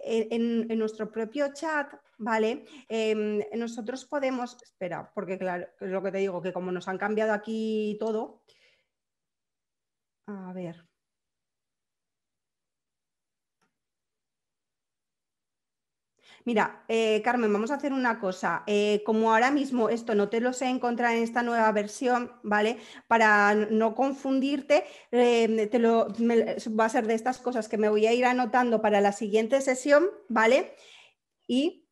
e, en, nuestro propio chat, ¿vale? Em, nosotros podemos, espera, porque claro, es lo que te digo, que como nos han cambiado aquí todo, a ver. Mira, eh, Carmen, vamos a hacer una cosa. Eh, como ahora mismo esto no te lo sé encontrar en esta nueva versión, ¿vale? Para no confundirte, eh, te lo, va a ser de estas cosas que me voy a ir anotando para la siguiente sesión, ¿vale? Y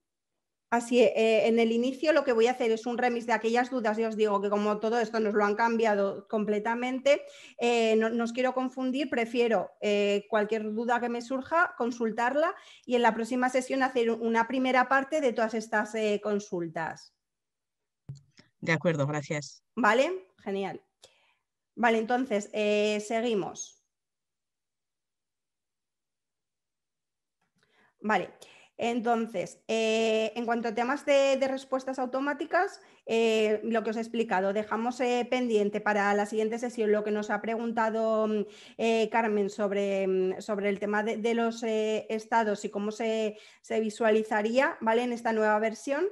Así, eh, eh, en el inicio lo que voy a hacer es un remix de aquellas dudas, y os digo que como todo esto nos lo han cambiado completamente, eh, no, nos quiero confundir, prefiero cualquier duda que me surja consultarla y en la próxima sesión hacer una primera parte de todas estas consultas. De acuerdo, gracias. Vale, genial. Vale, entonces, seguimos. Vale. Entonces, eh, en cuanto a temas de, respuestas automáticas, eh, lo que os he explicado, dejamos eh, pendiente para la siguiente sesión lo que nos ha preguntado mm, Carmen mm, sobre, el tema de, los estados y cómo se, visualizaría en esta nueva versión.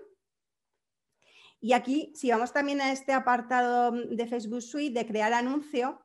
Y aquí, si vamos también a este apartado mm, de Facebook Suite de crear anuncio,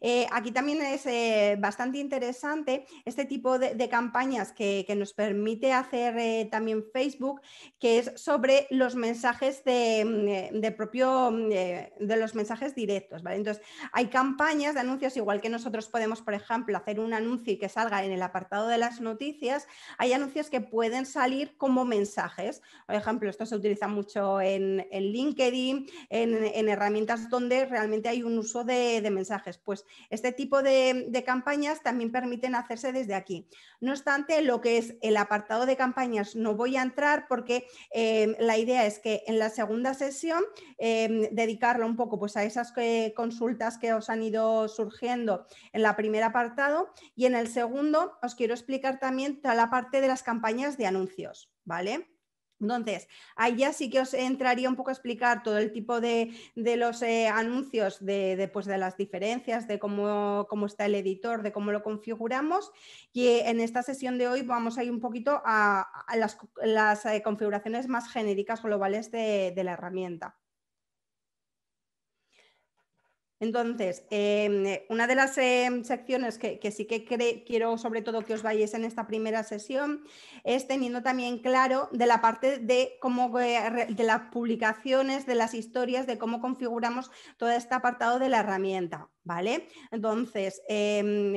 eh, aquí también es eh, bastante interesante este tipo de, campañas que, nos permite hacer eh, también Facebook, que es sobre los mensajes de, mm, propio, mm, de los mensajes directos, Entonces, hay campañas de anuncios, igual que nosotros podemos, por ejemplo, hacer un anuncio y que salga en el apartado de las noticias, hay anuncios que pueden salir como mensajes. Por ejemplo, esto se utiliza mucho en, LinkedIn, en, herramientas donde realmente hay un uso de mensajes pues este tipo de, campañas también permiten hacerse desde aquí. No obstante, lo que es el apartado de campañas no voy a entrar porque eh, la idea es que en la segunda sesión eh, dedicarlo un poco pues, a esas eh, consultas que os han ido surgiendo en la primer apartado y en el segundo os quiero explicar también toda la parte de las campañas de anuncios, ¿vale? Entonces, ahí ya sí que os entraría un poco a explicar todo el tipo de, los eh, anuncios, de, pues, de, las diferencias, de cómo, cómo, está el editor, de cómo lo configuramos. Y eh, en esta sesión de hoy vamos a ir un poquito a, las, las eh, configuraciones más genéricas globales de la herramienta. Entonces, em, eh, una de las em, secciones que, sí que quiero sobre todo que os vayáis en esta primera sesión es teniendo también claro de la parte de cómo eh, de las publicaciones, de las historias, de cómo configuramos todo este apartado de la herramienta, ¿vale? Entonces, em,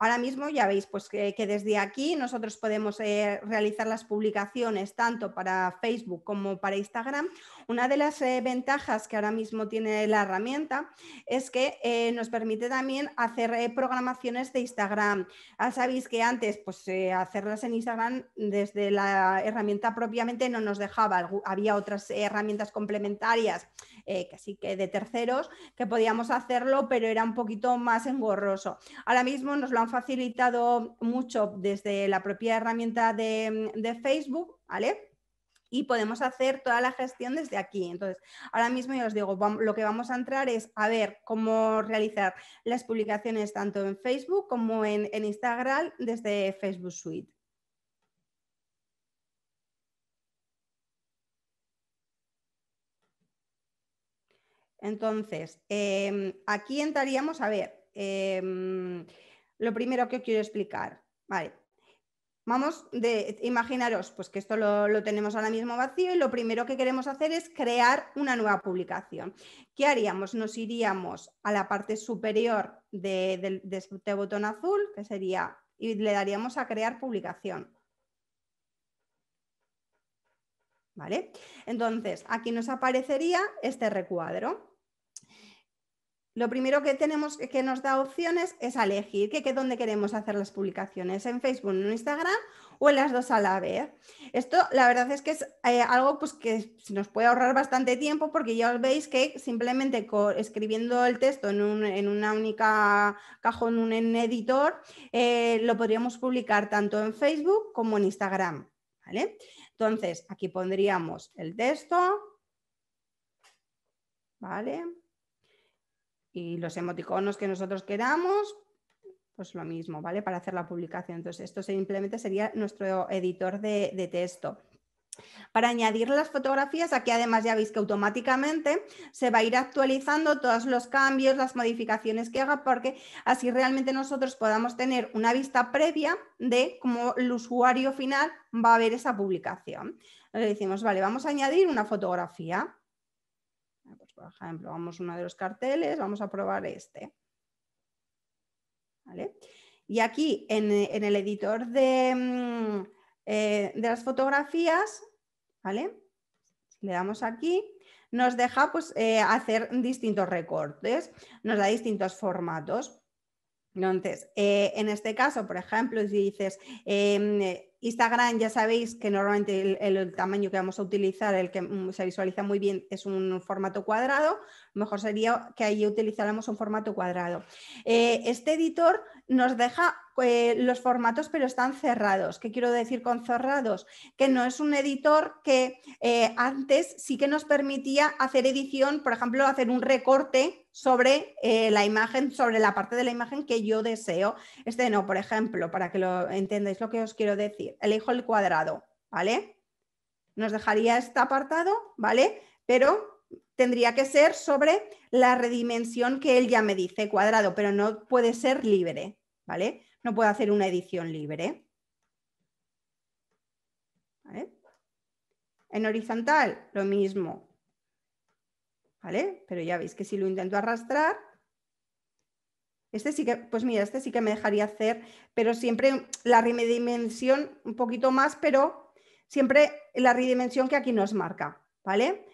Ahora mismo ya veis pues, que, desde aquí nosotros podemos eh, realizar las publicaciones tanto para Facebook como para Instagram. Una de las eh, ventajas que ahora mismo tiene la herramienta es que eh, nos permite también hacer programaciones de Instagram. sabéis que antes pues, hacerlas en Instagram desde la herramienta propiamente no nos dejaba. Había otras herramientas complementarias eh, que de terceros, que podíamos hacerlo, pero era un poquito más engorroso. Ahora mismo nos lo han facilitado mucho desde la propia herramienta de, Facebook, ¿vale? y podemos hacer toda la gestión desde aquí. Entonces, ahora mismo yo os digo, lo que vamos a entrar es a ver cómo realizar las publicaciones tanto en Facebook como en Instagram desde Facebook Suite. Entonces, em, aquí entraríamos a ver em, lo primero que quiero explicar. Vale. Vamos de imaginaros, pues que esto lo, lo, tenemos ahora mismo vacío y lo primero que queremos hacer es crear una nueva publicación. ¿Qué haríamos? Nos iríamos a la parte superior de, este botón azul, que sería, y le daríamos a crear publicación. ¿Vale? Entonces, aquí nos aparecería este recuadro. Lo primero que tenemos que nos da opciones es elegir que, dónde queremos hacer las publicaciones, en Facebook, en Instagram o en las dos a la vez. Esto la verdad es que es eh, algo pues, que nos puede ahorrar bastante tiempo porque ya os veis que simplemente escribiendo el texto en, una única en un editor, eh, lo podríamos publicar tanto en Facebook como en Instagram. ¿vale? Entonces, aquí pondríamos el texto. ¿Vale? y los emoticonos que nosotros queramos, pues lo mismo, ¿vale? Para hacer la publicación. Entonces, esto simplemente sería nuestro editor de, de texto. Para añadir las fotografías, aquí además ya veis que automáticamente se va a ir actualizando todos los cambios, las modificaciones que haga, porque así realmente nosotros podamos tener una vista previa de cómo el usuario final va a ver esa publicación. Le decimos, vale, vamos a añadir una fotografía. Por ejemplo, vamos a uno de los carteles, vamos a probar este. Y aquí en, el editor de, mm, eh, de las fotografías, le damos aquí, nos deja pues, eh, hacer distintos recortes, nos da distintos formatos. Entonces, eh, en este caso, por ejemplo, si dices em, Instagram, ya sabéis que normalmente el, tamaño que vamos a utilizar, el que mm, se visualiza muy bien, es un formato cuadrado. Mejor sería que ahí utilizáramos un formato cuadrado. Eh, este editor nos deja eh, los formatos, pero están cerrados. ¿Qué quiero decir con cerrados? Que no es un editor que eh, antes sí que nos permitía hacer edición, por ejemplo, hacer un recorte sobre eh, la imagen, sobre la parte de la imagen que yo deseo. Este no, por ejemplo, para que lo entendáis lo que os quiero decir. Elijo el cuadrado, ¿vale? Nos dejaría este apartado, ¿vale? Pero tendría que ser sobre la redimensión que él ya me dice, cuadrado, pero no puede ser libre, ¿vale? No puedo hacer una edición libre. En horizontal, lo mismo. ¿Vale? Pero ya veis que si lo intento arrastrar, este sí que, pues mira, este sí que me dejaría hacer, pero siempre la redimensión un poquito más, pero siempre la redimensión que aquí nos marca, ¿vale?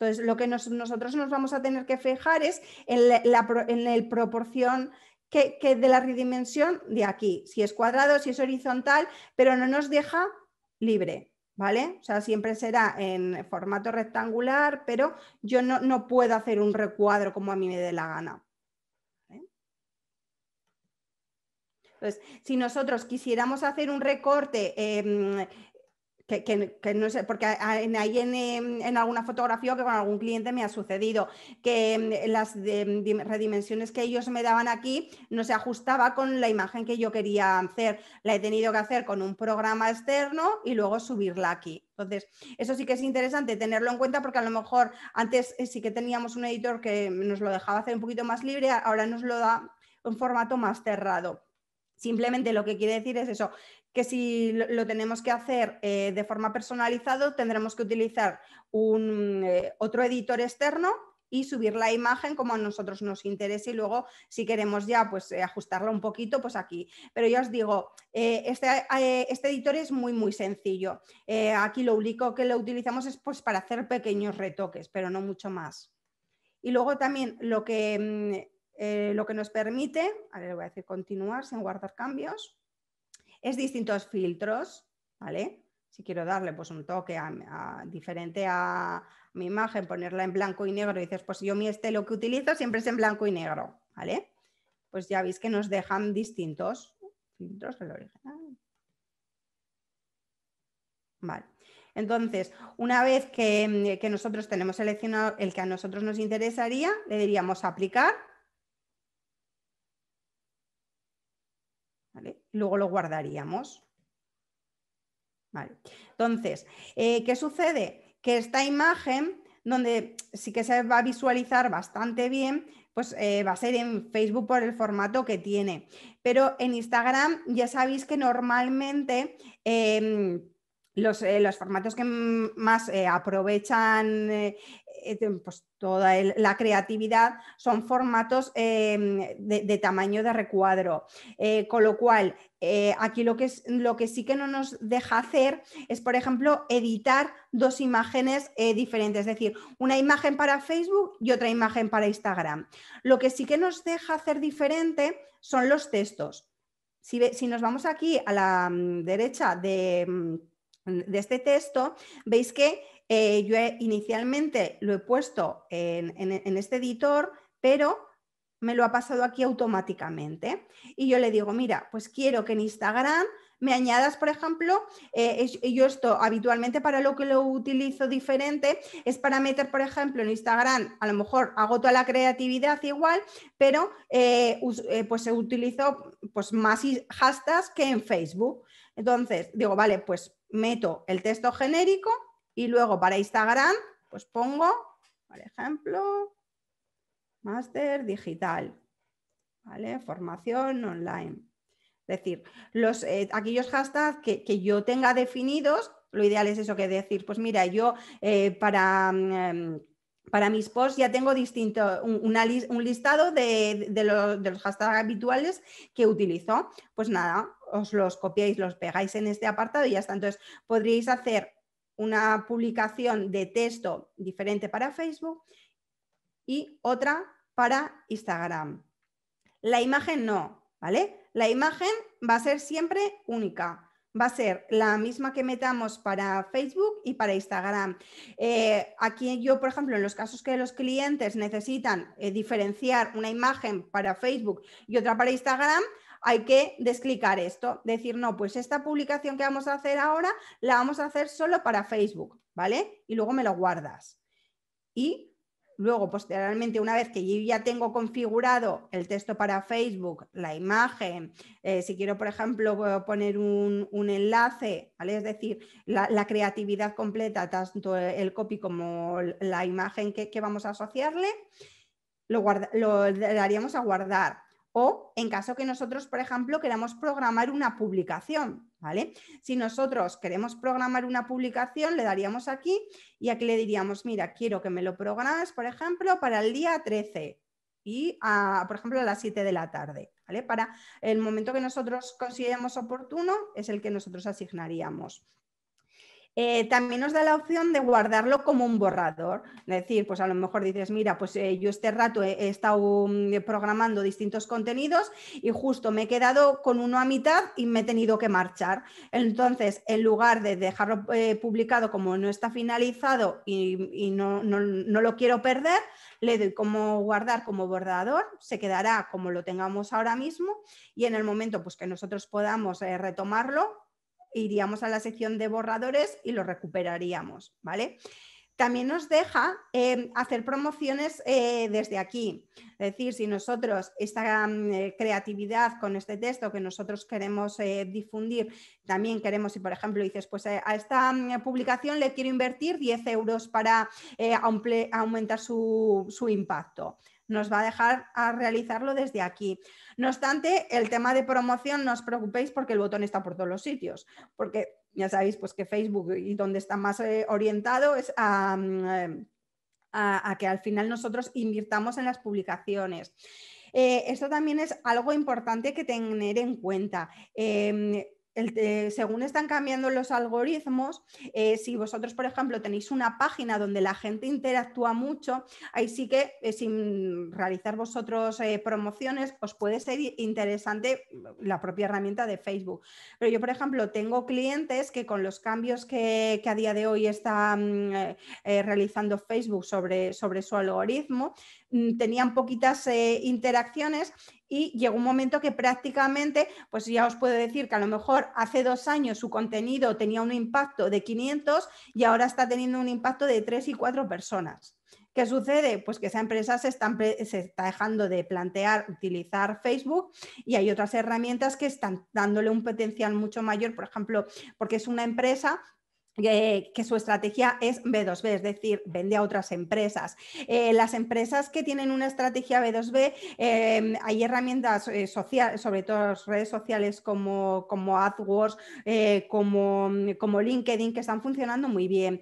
Entonces, lo que nosotros nos vamos a tener que fijar es en la, proporción que, de la redimensión de aquí, si es cuadrado, si es horizontal, pero no nos deja libre. ¿Vale? O sea, siempre será en formato rectangular, pero yo no, puedo hacer un recuadro como a mí me dé la gana. Entonces, si nosotros quisiéramos hacer un recorte que, no sé, porque hay em, en, alguna fotografía que con algún cliente me ha sucedido, que em, las em, redimensiones que ellos me daban aquí no se ajustaba con la imagen que yo quería hacer. La he tenido que hacer con un programa externo y luego subirla aquí. Entonces, eso sí que es interesante tenerlo en cuenta porque a lo mejor antes eh, sí que teníamos un editor que nos lo dejaba hacer un poquito más libre, ahora nos lo da un formato más cerrado. Simplemente lo que quiere decir es eso, que si lo, tenemos que hacer eh, de forma personalizada, tendremos que utilizar un, eh, otro editor externo y subir la imagen como a nosotros nos interese y luego si queremos ya pues eh, ajustarlo un poquito pues aquí pero ya os digo este, este, editor es muy muy sencillo aquí lo único que lo utilizamos es pues para hacer pequeños retoques pero no mucho más y luego también lo que mm, lo que nos permite a ver, voy a decir continuar sin guardar cambios es distintos filtros, ¿vale? Si quiero darle pues un toque diferente a mi imagen, ponerla en blanco y negro, dices, pues yo mi estilo que utilizo siempre es en blanco y negro, ¿vale? Pues ya veis que nos dejan distintos filtros del original. Entonces, una vez que, que nosotros tenemos seleccionado el que a nosotros nos interesaría, le diríamos aplicar luego lo guardaríamos. Entonces, eh, ¿qué sucede? Que esta imagen, donde sí que se va a visualizar bastante bien, pues eh, va a ser en Facebook por el formato que tiene. Pero en Instagram ya sabéis que normalmente em, los, eh, los, formatos que más aprovechan eh, pues toda la creatividad son formatos em, de, tamaño de recuadro. Eh, con lo cual, eh, aquí lo que, es, lo que sí que no nos deja hacer es, por ejemplo, editar dos imágenes diferentes, es decir, una imagen para Facebook y otra imagen para Instagram. Lo que sí que nos deja hacer diferente son los textos. si nos vamos aquí a la mm, derecha de mm, de este texto, veis que eh, yo inicialmente lo he puesto en, este editor, pero me lo ha pasado aquí automáticamente. Y yo le digo, mira, pues quiero que en Instagram me añadas, por ejemplo, eh, yo esto habitualmente para lo que lo utilizo diferente es para meter, por ejemplo, en Instagram, a lo mejor hago toda la creatividad igual, pero eh, pues se utilizó pues, más hashtags que en Facebook. Entonces, digo, vale, pues meto el texto genérico y luego para Instagram, pues pongo, por ejemplo, máster digital, ¿vale? Formación online. Es decir, los, eh, aquellos hashtags que, yo tenga definidos, lo ideal es eso que decir, pues mira, yo eh, para... Mm, em, para mis posts ya tengo distinto, un, un listado de, de los hashtags habituales que utilizo. Pues nada, os los copiáis, los pegáis en este apartado y ya está. Entonces, podríais hacer una publicación de texto diferente para Facebook y otra para Instagram. La imagen no, ¿vale? La imagen va a ser siempre única va a ser la misma que metamos para Facebook y para Instagram. Eh, aquí yo, por ejemplo, en los casos que los clientes necesitan eh, diferenciar una imagen para Facebook y otra para Instagram, hay que desclicar esto, decir, no, pues esta publicación que vamos a hacer ahora la vamos a hacer solo para Facebook, ¿vale? Y luego me lo guardas. Y luego, posteriormente, una vez que yo ya tengo configurado el texto para Facebook, la imagen, eh, si quiero, por ejemplo, eh, poner un, enlace, ¿vale? Es decir, la, creatividad completa, tanto el copy como la imagen que, vamos a asociarle, lo, lo daríamos a guardar o en caso que nosotros, por ejemplo, queramos programar una publicación, ¿vale? Si nosotros queremos programar una publicación, le daríamos aquí y aquí le diríamos, mira, quiero que me lo programes, por ejemplo, para el día 13 y, por ejemplo, a las 7 de la tarde, ¿vale? Para el momento que nosotros consideremos oportuno es el que nosotros asignaríamos. Eh, también nos da la opción de guardarlo como un borrador. Es decir, pues a lo mejor dices, mira, pues eh, yo este rato he, estado mm, programando distintos contenidos y justo me he quedado con uno a mitad y me he tenido que marchar. Entonces, en lugar de dejarlo eh, publicado como no está finalizado y, no, lo quiero perder, le doy como guardar como borrador se quedará como lo tengamos ahora mismo y en el momento pues, que nosotros podamos retomarlo, iríamos a la sección de borradores y lo recuperaríamos, ¿vale? También nos deja eh, hacer promociones eh, desde aquí. Es decir, si nosotros esta mm, eh, creatividad con este texto que nosotros queremos difundir, también queremos, si por ejemplo dices, pues a esta mm, publicación le quiero invertir 10 euros para aumentar su impacto nos va a dejar a realizarlo desde aquí. No obstante, el tema de promoción, no os preocupéis porque el botón está por todos los sitios, porque ya sabéis pues que Facebook y donde está más eh, orientado es mm, eh, a, que al final nosotros invirtamos en las publicaciones. Eh, esto también es algo importante que tener en cuenta. Em, según están cambiando los algoritmos, eh, si vosotros, por ejemplo, tenéis una página donde la gente interactúa mucho, ahí sí que eh, sin realizar vosotros eh, promociones os puede ser interesante la propia herramienta de Facebook. Pero yo, por ejemplo, tengo clientes que con los cambios que, a día de hoy está realizando Facebook sobre, sobre su algoritmo, Mm, tenían poquitas eh, interacciones y llegó un momento que prácticamente, pues ya os puedo decir que a lo mejor hace dos años su contenido tenía un impacto de 500 y ahora está teniendo un impacto de 3 y 4 personas. ¿Qué sucede? Pues que esa empresa se está, dejando de plantear utilizar Facebook y hay otras herramientas que están dándole un potencial mucho mayor, por ejemplo, porque es una empresa eh, que, su estrategia es B2B, es decir, vende a otras empresas. Eh, las empresas que tienen una estrategia B2B, eh, hay herramientas sociales, sobre todo redes sociales como, como AdWords, como, mm, como, LinkedIn, que están funcionando muy bien.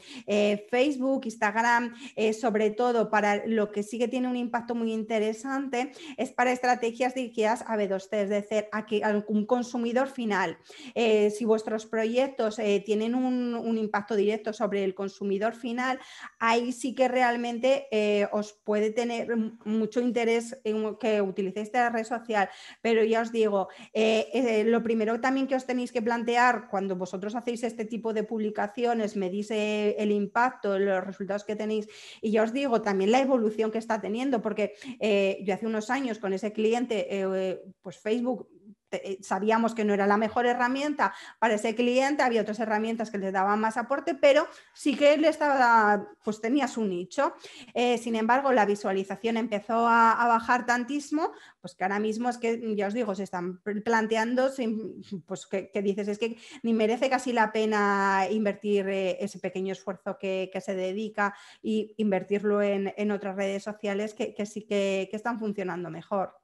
Facebook, Instagram, sobre todo para lo que sí que tiene un impacto muy interesante, es para estrategias dirigidas a B2C, es decir, a, que, un consumidor final. si vuestros proyectos tienen un, un impacto directo sobre el consumidor final, ahí sí que realmente eh, os puede tener mucho interés en que utilicéis la red social. Pero ya os digo, eh, eh, lo primero también que os tenéis que plantear cuando vosotros hacéis este tipo de publicaciones, medís el impacto, los resultados que tenéis, y ya os digo, también la evolución que está teniendo, porque yo hace unos años con ese cliente, pues Facebook eh, eh, sabíamos que no era la mejor herramienta para ese cliente, había otras herramientas que le daban más aporte, pero sí que él estaba, pues tenía su nicho. Eh, sin embargo, la visualización empezó a, bajar tantísimo, pues que ahora mismo es que, ya os digo, se están planteando, pues que, dices, es que ni merece casi la pena invertir ese pequeño esfuerzo que, se dedica y invertirlo en, otras redes sociales que sí que están funcionando mejor.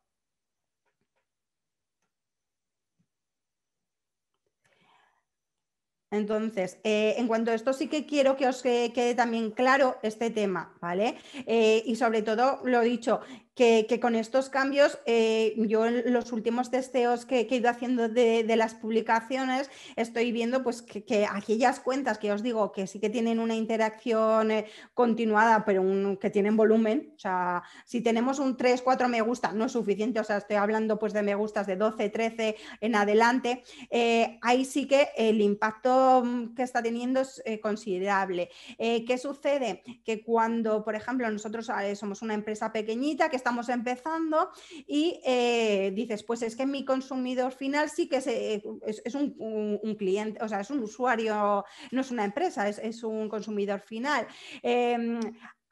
Entonces, eh, en cuanto a esto, sí que quiero que os quede, también claro este tema, ¿vale? Eh, y sobre todo, lo dicho, que, con estos cambios, eh, yo en los últimos testeos que, he ido haciendo de, las publicaciones, estoy viendo pues que, aquellas cuentas que os digo que sí que tienen una interacción eh, continuada, pero que tienen volumen, o sea, si tenemos un 3, 4 me gusta, no es suficiente, o sea, estoy hablando pues de me gustas de 12, 13 en adelante, eh, ahí sí que el impacto mm, que está teniendo es considerable. ¿Qué sucede? Que cuando, por ejemplo, nosotros somos una empresa pequeñita que estamos empezando y eh, dices, pues es que mi consumidor final sí que es, eh, un, cliente, o sea, es un usuario, no es una empresa, es, un consumidor final. Em,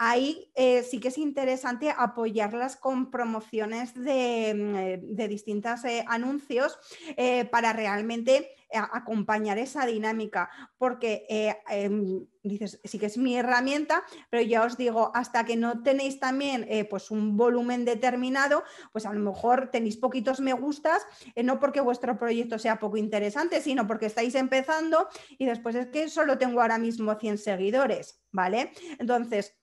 Ahí eh, sí que es interesante apoyarlas con promociones de, mm, de distintos eh, anuncios eh, para realmente acompañar esa dinámica, porque em, dices, sí que es mi herramienta, pero ya os digo, hasta que no tenéis también pues un volumen determinado, pues a lo mejor tenéis poquitos me gustas, no porque vuestro proyecto sea poco interesante, sino porque estáis empezando y después es que solo tengo ahora mismo 100 seguidores, ¿vale? Entonces,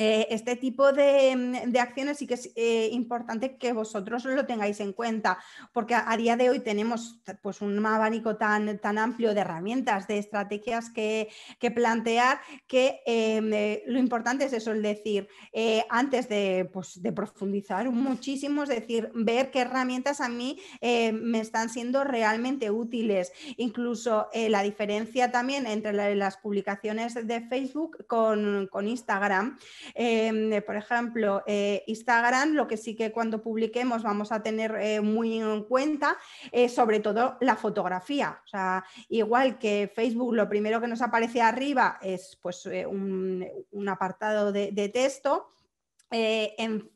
eh, este tipo mm, de, acciones sí que es eh, importante que vosotros lo tengáis en cuenta, porque a, día de hoy tenemos pues, un abanico tan, tan amplio de herramientas, de estrategias que, plantear, que em, eh, lo importante es eso, el decir, antes pues, de, profundizar muchísimo, es decir, ver qué herramientas a mí me están siendo realmente útiles. Incluso la diferencia también entre las publicaciones de Facebook con, con Instagram. Em, por ejemplo, eh, Instagram, lo que sí que cuando publiquemos vamos a tener eh, muy en cuenta, es sobre todo la fotografía. O sea, igual que Facebook, lo primero que nos aparece arriba es pues, eh, un, apartado de, texto. en,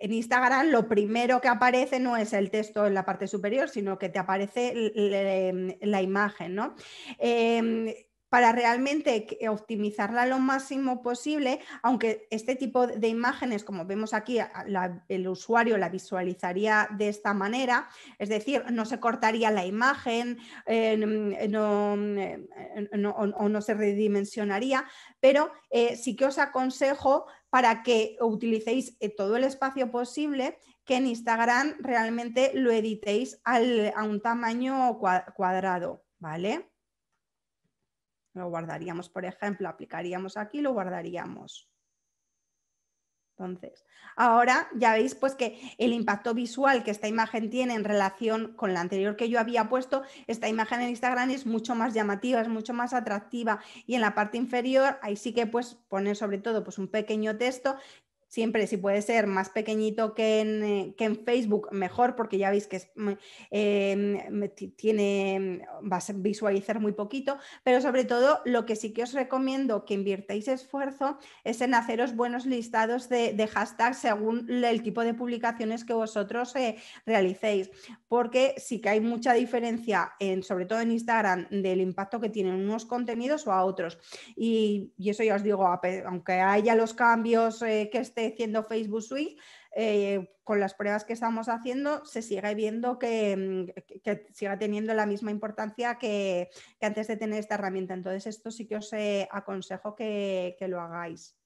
Instagram lo primero que aparece no es el texto en la parte superior, sino que te aparece em, la imagen, ¿no? Em, para realmente optimizarla lo máximo posible, aunque este tipo de imágenes, como vemos aquí, el usuario la visualizaría de esta manera, es decir, no se cortaría la imagen eh, no, eh, o, no se redimensionaría, pero eh, sí que os aconsejo para que utilicéis todo el espacio posible que en Instagram realmente lo editéis a un tamaño cuadrado, ¿vale? Lo guardaríamos, por ejemplo, aplicaríamos aquí, lo guardaríamos. Entonces, ahora ya veis pues que el impacto visual que esta imagen tiene en relación con la anterior que yo había puesto, esta imagen en Instagram es mucho más llamativa, es mucho más atractiva y en la parte inferior ahí sí que pues poner sobre todo pues un pequeño texto siempre si puede ser más pequeñito que en, eh, Facebook, mejor, porque ya veis que eh, tiene, va a visualizar muy poquito, pero sobre todo lo que sí que os recomiendo que invirtáis esfuerzo es en haceros buenos listados de, hashtags según el tipo de publicaciones que vosotros eh, realicéis, porque sí que hay mucha diferencia, en, sobre todo en Instagram, del impacto que tienen unos contenidos o a otros. Y, eso ya os digo, aunque haya los cambios que estén haciendo Facebook Suite, eh, con las pruebas que estamos haciendo, se sigue viendo mm, que, siga teniendo la misma importancia que, que, antes de tener esta herramienta. Entonces, esto sí que os eh, aconsejo que, lo hagáis.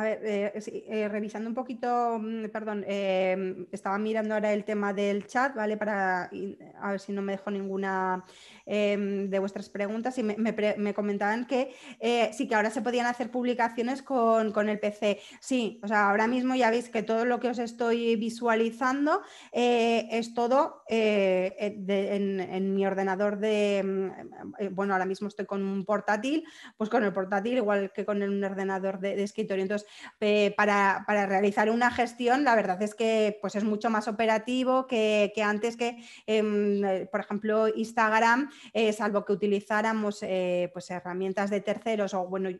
A ver, eh, eh, revisando un poquito, mm, perdón, eh, estaba mirando ahora el tema del chat, ¿vale? Para a ver si no me dejo ninguna em, de vuestras preguntas y me, comentaban que sí, que ahora se podían hacer publicaciones con, el PC. Sí, o sea, ahora mismo ya veis que todo lo que os estoy visualizando es todo en, mi ordenador de, mm, bueno, ahora mismo estoy con un portátil, pues con el portátil igual que con un ordenador de escritorio. Entonces, eh, para, realizar una gestión, la verdad es que pues es mucho más operativo que, antes que, em, eh, por ejemplo, Instagram, eh, salvo que utilizáramos pues herramientas de terceros o bueno,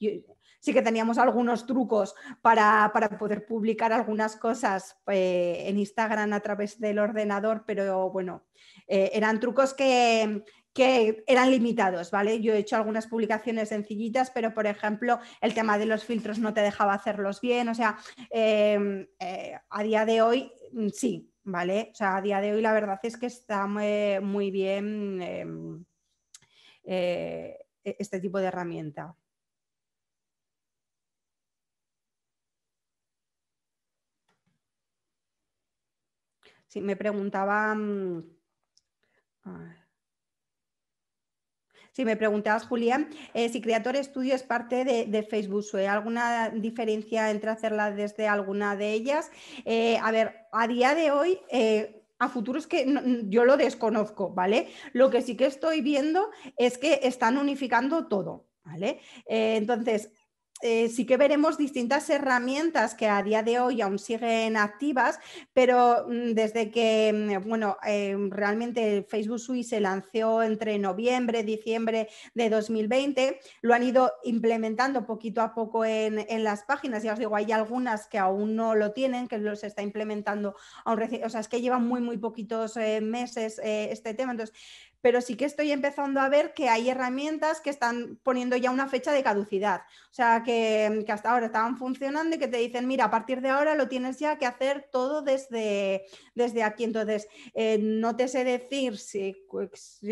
sí que teníamos algunos trucos para, poder publicar algunas cosas en Instagram a través del ordenador, pero bueno, eran trucos que, que eran limitados, ¿vale? Yo he hecho algunas publicaciones sencillitas, pero por ejemplo, el tema de los filtros no te dejaba hacerlos bien, o sea, em, eh, a día de hoy mm, sí, ¿vale? O sea, a día de hoy la verdad es que está muy, bien em, eh, este tipo de herramienta. Sí, me preguntaban... Mm, si me preguntabas, Julián, eh, si Creator Studio es parte de, Facebook ¿Hay ¿Alguna diferencia entre hacerla desde alguna de ellas? Eh, a ver, a día de hoy... Eh, a futuro es que yo lo desconozco, ¿vale? Lo que sí que estoy viendo es que están unificando todo, ¿Vale? entonces, eh, sí que veremos distintas herramientas que a día de hoy aún siguen activas, pero mm, desde que, mm, bueno, eh, realmente Facebook Suite se lanzó entre noviembre, diciembre de 2020, lo han ido implementando poquito a poco en, las páginas. Ya os digo, hay algunas que aún no lo tienen, que los está implementando aún recién, o sea, es que llevan muy, muy poquitos eh, meses este tema. Entonces, pero sí que estoy empezando a ver que hay herramientas que están poniendo ya una fecha de caducidad. O sea, que, hasta ahora estaban funcionando y que te dicen, mira, a partir de ahora lo tienes ya que hacer todo desde, desde aquí. Entonces, eh, no te sé decir si,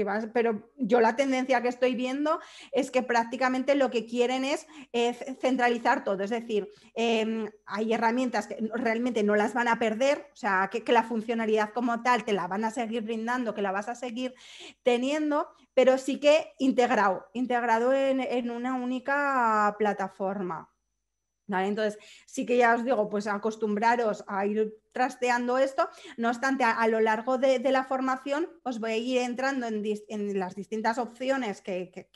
vas, pero yo la tendencia que estoy viendo es que prácticamente lo que quieren es eh, centralizar todo. Es decir, em, hay herramientas que realmente no las van a perder, o sea, que la funcionalidad como tal te la van a seguir brindando, que la vas a seguir teniendo, pero sí que integrado, integrado en, una única plataforma. Entonces, sí que ya os digo, pues acostumbraros a ir trasteando esto. No obstante, a, lo largo de, la formación os voy a ir entrando en, las distintas opciones, que,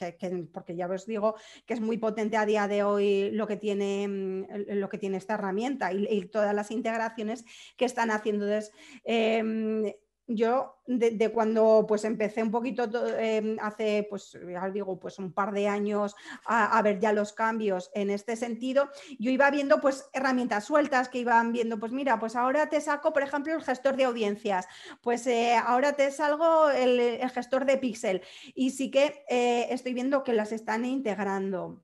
porque ya os digo que es muy potente a día de hoy lo que tiene, mm, lo que tiene esta herramienta y, todas las integraciones que están haciendo. Entonces, em, yo de, cuando pues empecé un poquito em, hace pues ya digo pues un par de años a, ver ya los cambios en este sentido yo iba viendo pues herramientas sueltas que iban viendo pues mira pues ahora te saco por ejemplo el gestor de audiencias pues eh, ahora te salgo el, gestor de pixel y sí que eh, estoy viendo que las están integrando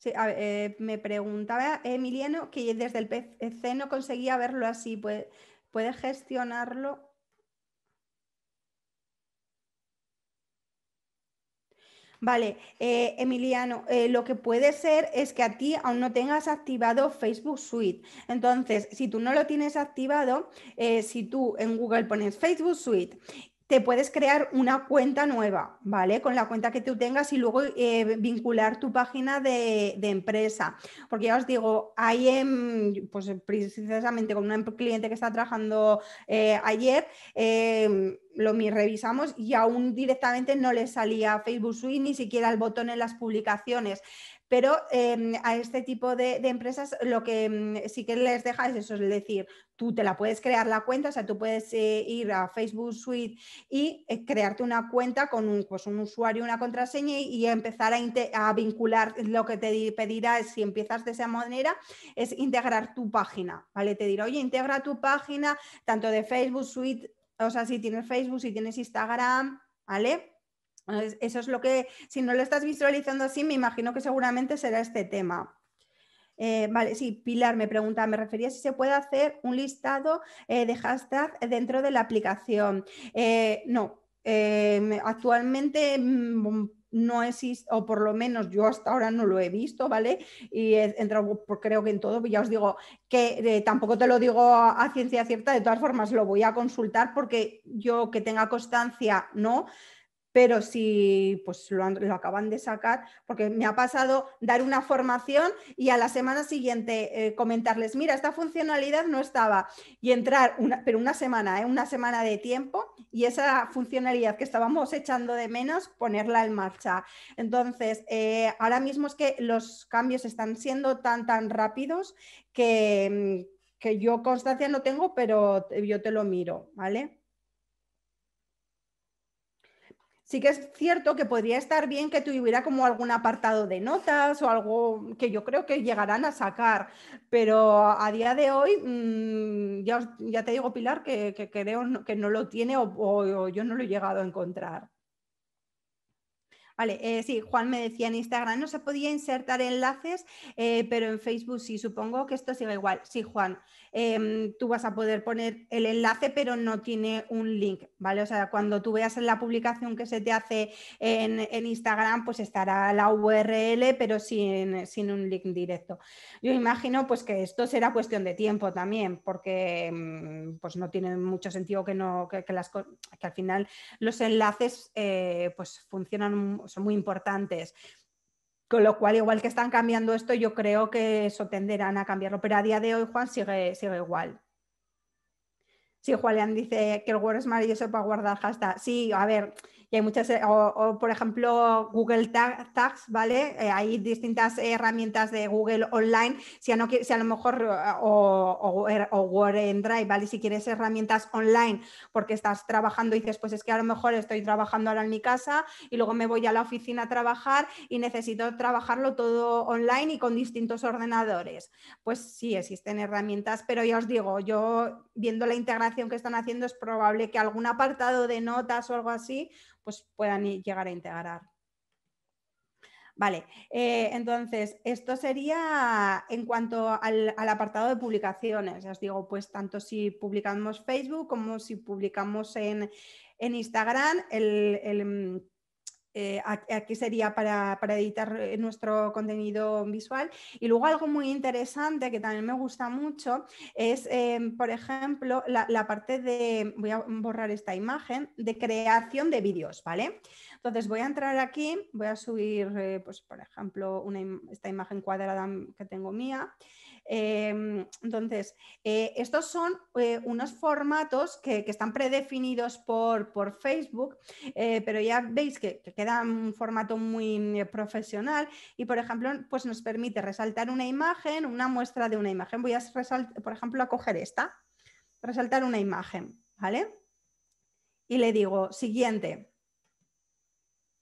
Sí, eh, me preguntaba Emiliano que desde el PC no conseguía verlo así. ¿puedes gestionarlo? Vale, eh, Emiliano, eh, lo que puede ser es que a ti aún no tengas activado Facebook Suite. Entonces, si tú no lo tienes activado, si tú en Google pones Facebook Suite te puedes crear una cuenta nueva, ¿vale? Con la cuenta que tú tengas y luego eh, vincular tu página de, empresa. Porque ya os digo, hay, em, pues eh, precisamente con un cliente que está trabajando eh, ayer, em, lo revisamos y aún directamente no le salía Facebook Suite ni siquiera el botón en las publicaciones pero em, a este tipo de, empresas lo que mm, sí que les deja es eso, es decir, tú te la puedes crear la cuenta, o sea, tú puedes eh, ir a Facebook Suite y eh, crearte una cuenta con un, pues, usuario, una contraseña y, empezar a, a, vincular lo que te pedirá si empiezas de esa manera, es integrar tu página, ¿vale? Te dirá, oye, integra tu página tanto de Facebook Suite, o sea, si tienes Facebook, si tienes Instagram, ¿vale? Eso es lo que, si no lo estás visualizando así, me imagino que seguramente será este tema. Eh, vale, sí, Pilar me pregunta, me refería si se puede hacer un listado eh, de hashtag dentro de la aplicación. Eh, no, actualmente mm, no existe, o por lo menos yo hasta ahora no lo he visto, ¿vale? Y entro, creo que en todo, ya os digo que tampoco te lo digo a ciencia cierta, de todas formas lo voy a consultar porque yo que tenga constancia, no, pero si pues lo, lo, acaban de sacar, porque me ha pasado dar una formación y a la semana siguiente eh, comentarles, mira, esta funcionalidad no estaba, y entrar, una, pero una semana, ¿eh? una semana de tiempo, y esa funcionalidad que estábamos echando de menos, ponerla en marcha. Entonces, eh, ahora mismo es que los cambios están siendo tan, tan rápidos que, mm, que yo constancia no tengo, pero yo te lo miro, ¿vale? sí que es cierto que podría estar bien que tuviera como algún apartado de notas o algo que yo creo que llegarán a sacar, pero a día de hoy mm, ya, te digo, Pilar, que, creo que no lo tiene o, yo no lo he llegado a encontrar. Vale, eh, sí, Juan me decía en Instagram no se podía insertar enlaces, eh, pero en Facebook sí, supongo que esto sigue igual. Sí, Juan, Em, tú vas a poder poner el enlace, pero no tiene un link, ¿vale? O sea, cuando tú veas en la publicación que se te hace en, Instagram, pues estará la URL, pero sin, un link directo. Yo imagino pues que esto será cuestión de tiempo también, porque em, pues no tiene mucho sentido que, no, las, al final los enlaces eh, pues funcionan, son muy importantes. Con lo cual, igual que están cambiando esto, yo creo que eso tenderán a cambiarlo. Pero a día de hoy, Juan sigue, sigue igual. Sí, Juan dice que el Word es maravilloso para guardar hasta... Sí, a ver, y hay muchas, eh, o, por ejemplo, Google Tags, ¿vale? Eh, hay distintas herramientas de Google Online, si a, a lo mejor, eh, o, Word and Drive, ¿vale? Si quieres herramientas online porque estás trabajando y dices, pues es que a lo mejor estoy trabajando ahora en mi casa y luego me voy a la oficina a trabajar y necesito trabajarlo todo online y con distintos ordenadores. Pues sí, existen herramientas, pero ya os digo, yo viendo la integración que están haciendo es probable que algún apartado de notas o algo así pues, puedan llegar a integrar. Vale, eh, entonces esto sería en cuanto al, apartado de publicaciones. Os digo, pues tanto si publicamos Facebook como si publicamos en, Instagram, el eh, aquí sería para, para, editar eh, nuestro contenido visual. Y luego algo muy interesante que también me gusta mucho es, em, por ejemplo, la, parte de, voy a borrar esta imagen, de creación de vídeos, ¿vale? Entonces voy a entrar aquí, voy a subir, eh, pues, por ejemplo, esta imagen cuadrada que tengo mía. Em, entonces, eh, estos son eh, unos formatos que, están predefinidos por, Facebook, eh, pero ya veis que, queda un formato muy profesional y, por ejemplo, pues nos permite resaltar una imagen, una muestra de una imagen. Voy a, por ejemplo, a coger esta, resaltar una imagen, ¿vale? Y le digo, siguiente.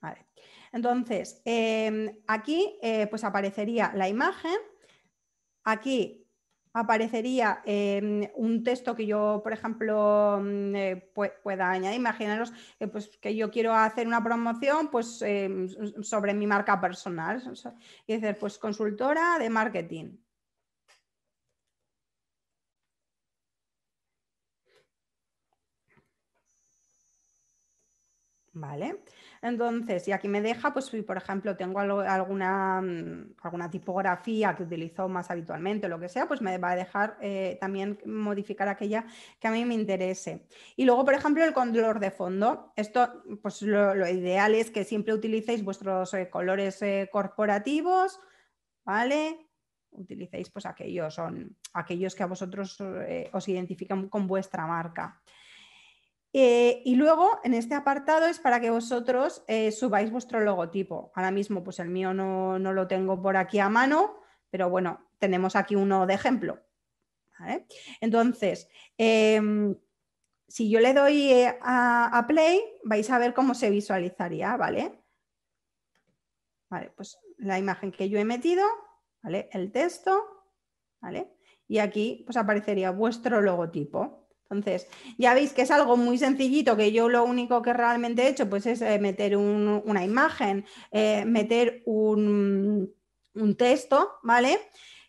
Vale. Entonces, em, aquí pues aparecería la imagen Aquí aparecería em, un texto que yo, por ejemplo, mm, eh, pueda añadir. Imaginaros eh, pues, que yo quiero hacer una promoción pues, em, sobre mi marca personal. Y decir, pues consultora de marketing. Vale. Entonces, y aquí me deja, pues si por ejemplo tengo mm, alguna, tipografía que utilizo más habitualmente o lo que sea, pues me va a dejar eh, también modificar aquella que a mí me interese. Y luego, por ejemplo, el color de fondo. Esto, pues lo, ideal es que siempre utilicéis vuestros eh, colores eh, corporativos, ¿vale? utilicéis pues aquellos son aquellos que a vosotros os identifican con vuestra marca. Eh, y luego en este apartado es para que vosotros eh, subáis vuestro logotipo. Ahora mismo, pues el mío no, lo tengo por aquí a mano, pero bueno, tenemos aquí uno de ejemplo. Entonces, em, si yo le doy eh, a, a, play, vais a ver cómo se visualizaría, ¿vale? Vale, pues la imagen que yo he metido, ¿vale? El texto, ¿vale? Y aquí pues aparecería vuestro logotipo. Entonces, ya veis que es algo muy sencillito, que yo lo único que realmente he hecho pues es eh, meter una imagen, eh, meter un, texto, ¿vale?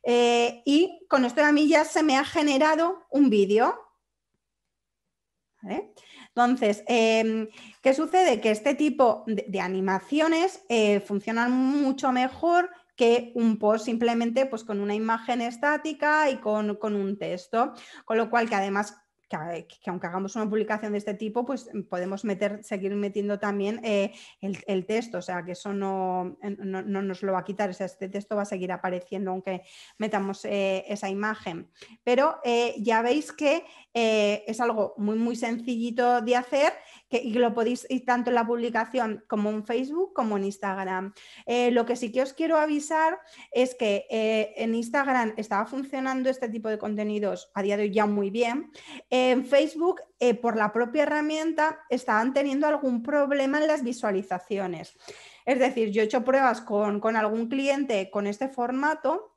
Eh, y con esto a mí ya se me ha generado un vídeo. Entonces, em, ¿qué sucede? Que este tipo de, animaciones funcionan mucho mejor que un post simplemente pues con una imagen estática y con, con un texto, con lo cual que además que, aunque hagamos una publicación de este tipo, pues mm, podemos meter, seguir metiendo también eh, el, texto, o sea que eso no, eh, no, nos lo va a quitar, este texto va a seguir apareciendo aunque metamos eh, esa imagen. Pero ya veis que es algo muy, muy sencillito de hacer que, y lo podéis ir tanto en la publicación como en Facebook como en Instagram. Eh, lo que sí que os quiero avisar es que eh, en Instagram estaba funcionando este tipo de contenidos a día de hoy ya muy bien. en Facebook, eh, por la propia herramienta, estaban teniendo algún problema en las visualizaciones. Es decir, yo he hecho pruebas con, con algún cliente con este formato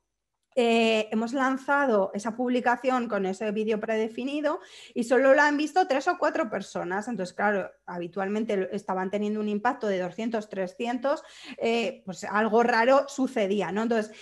eh, hemos lanzado esa publicación con ese vídeo predefinido y solo lo han visto tres o cuatro personas. Entonces, claro, habitualmente estaban teniendo un impacto de 200, 300, eh, pues algo raro sucedía, ¿no? Entonces,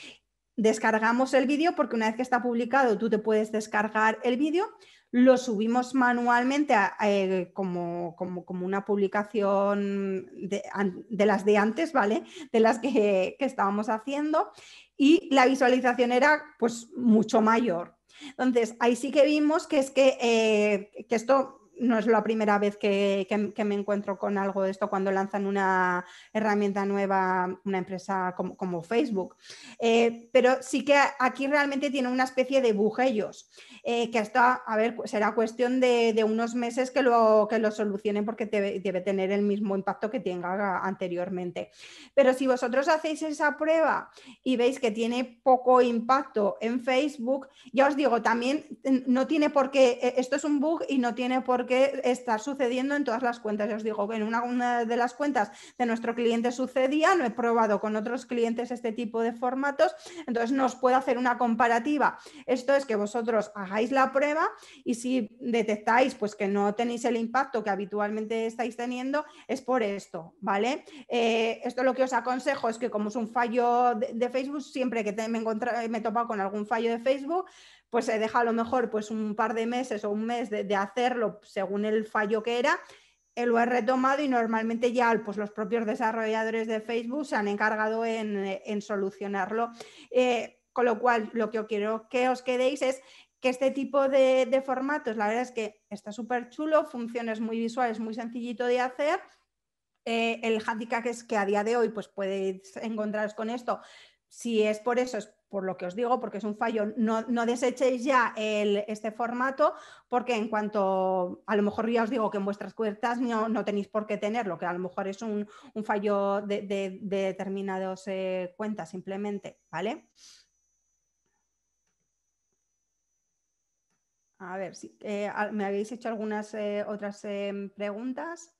descargamos el vídeo porque una vez que está publicado, tú te puedes descargar el vídeo, lo subimos manualmente eh, como, una publicación de, las de antes, ¿vale? De las que, que estábamos haciendo y la visualización era pues mucho mayor. Entonces, ahí sí que vimos que es que, eh, que esto no es la primera vez que, me encuentro con algo de esto cuando lanzan una herramienta nueva, una empresa como, Facebook. Eh, pero sí que aquí realmente tiene una especie de bujellos, eh, que hasta, a ver, pues será cuestión de, unos meses que lo, lo solucionen porque debe tener el mismo impacto que tenga anteriormente. Pero si vosotros hacéis esa prueba y veis que tiene poco impacto en Facebook, ya os digo, también mm, no tiene por qué, e, esto es un bug y no tiene por que está sucediendo en todas las cuentas. os digo, que en una, de las cuentas de nuestro cliente sucedía, no he probado con otros clientes este tipo de formatos, entonces nos puede hacer una comparativa. Esto es que vosotros hagáis la prueba y si detectáis pues que no tenéis el impacto que habitualmente estáis teniendo, es por esto, ¿vale? Eh, esto lo que os aconsejo es que como es un fallo de, Facebook, siempre que me, he me he topado con algún fallo de Facebook, pues he dejado a lo mejor pues un par de meses o un mes de, hacerlo según el fallo que era eh, lo he retomado y normalmente ya pues, los propios desarrolladores de Facebook se han encargado en, eh, solucionarlo. Eh, con lo cual, lo que quiero que os quedéis es que este tipo de, formatos, la verdad es que está súper chulo, funciones muy visuales, muy sencillito de hacer. el handicap es que a día de hoy pues, podéis encontraros con esto. Si es por eso, es por lo que os digo, porque es un fallo, no, no desechéis ya este formato, porque en cuanto, a lo mejor ya os digo que en vuestras cuentas no, tenéis por qué tenerlo, que a lo mejor es un, fallo de, determinadas eh, cuentas simplemente, ¿vale? A ver, si, eh, ah, me habéis hecho algunas eh, otras preguntas.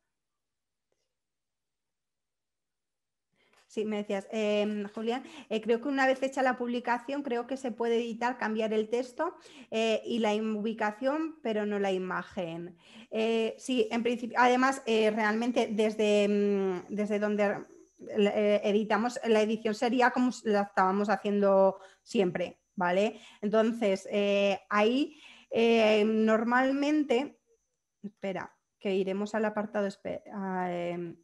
Sí, me decías, em, Julián, eh, creo que una vez hecha la publicación, creo que se puede editar, cambiar el texto eh, y la ubicación, pero no la imagen. Eh, sí, en principio, además, realmente desde, em, donde editamos la edición sería como la estábamos haciendo siempre, ¿vale? Entonces, ahí normalmente, espera, que iremos al apartado... Em,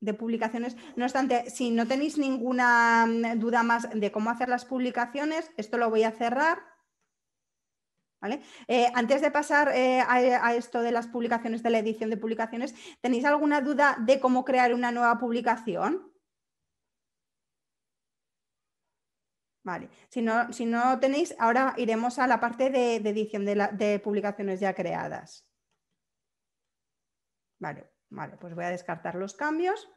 de publicaciones. No obstante, si no tenéis ninguna mm, duda más de cómo hacer las publicaciones, esto lo voy a cerrar. Eh, antes de pasar eh, a, esto de las publicaciones, de la edición de publicaciones, ¿tenéis alguna duda de cómo crear una nueva publicación? Vale, si no, si no tenéis, ahora iremos a la parte de, edición de, de publicaciones ya creadas. Vale. Vale, pues voy a descartar los cambios.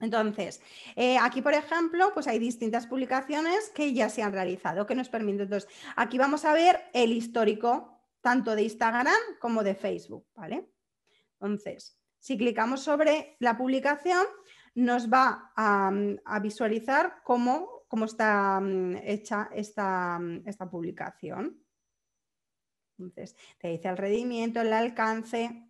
Entonces, eh, aquí, por ejemplo, pues hay distintas publicaciones que ya se han realizado, que nos permiten. Entonces, aquí vamos a ver el histórico, tanto de Instagram como de Facebook, ¿vale? Entonces, si clicamos sobre la publicación, nos va a, mm, visualizar cómo, cómo, está mm, hecha esta, mm, esta publicación. Entonces, te dice el rendimiento, el alcance,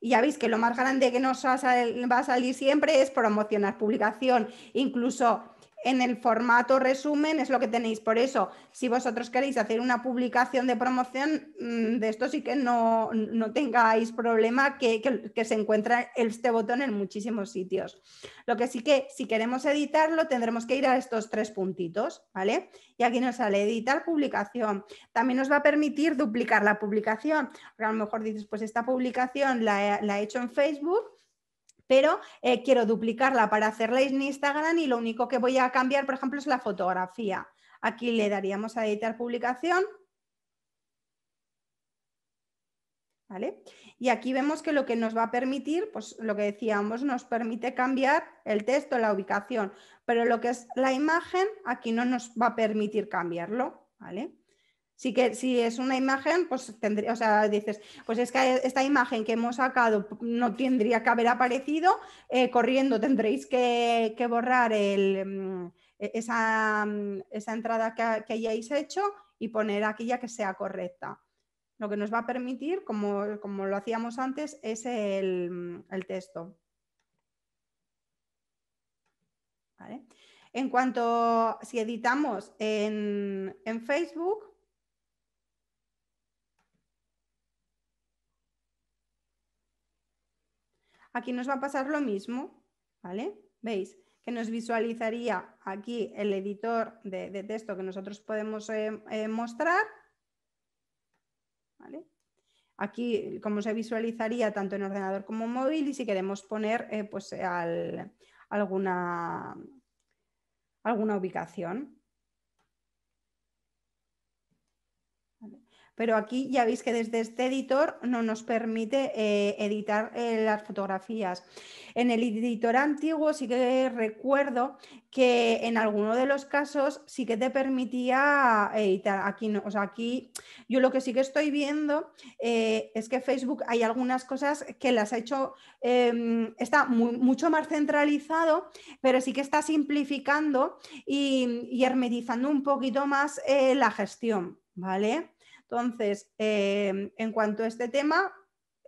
Y ya veis que lo más grande que nos va a salir siempre es promocionar publicación, incluso en el formato resumen es lo que tenéis. Por eso, si vosotros queréis hacer una publicación de promoción, mm, de esto sí que no, no tengáis problema, que, se encuentra este botón en muchísimos sitios. Lo que sí que, si queremos editarlo, tendremos que ir a estos tres puntitos, ¿vale? Y aquí nos sale editar publicación. También nos va a permitir duplicar la publicación, porque a lo mejor dices, pues esta publicación la he hecho en Facebook pero eh, quiero duplicarla para hacerla en Instagram y lo único que voy a cambiar, por ejemplo, es la fotografía. Aquí le daríamos a editar publicación. Y aquí vemos que lo que nos va a permitir, pues lo que decíamos, nos permite cambiar el texto, la ubicación, pero lo que es la imagen, aquí no nos va a permitir cambiarlo, ¿vale? que si es una imagen, pues tendría, o sea, dices, pues es que esta imagen que hemos sacado no tendría que haber aparecido, eh, corriendo tendréis que, borrar mm, e-, mm, esa, entrada que, hayáis hecho y poner aquella que sea correcta. Lo que nos va a permitir, como, lo hacíamos antes, es el, mm, texto. En cuanto si editamos en, en Facebook, Aquí nos va a pasar lo mismo, ¿vale? ¿Veis? Que nos visualizaría aquí el editor de, texto que nosotros podemos eh, eh, mostrar. ¿Vale? Aquí, como se visualizaría tanto en ordenador como en móvil, y si queremos poner eh, pues, alguna, alguna ubicación. pero aquí ya veis que desde este editor no nos permite eh, editar eh, las fotografías. En el editor antiguo sí que recuerdo que en alguno de los casos sí que te permitía eh, editar. Aquí aquí yo lo que sí que estoy viendo es que Facebook hay algunas cosas que las ha hecho, em, está mucho más centralizado, pero sí que está simplificando y, y hermetizando un poquito más la gestión, ¿vale? Entonces, eh, en cuanto a este tema,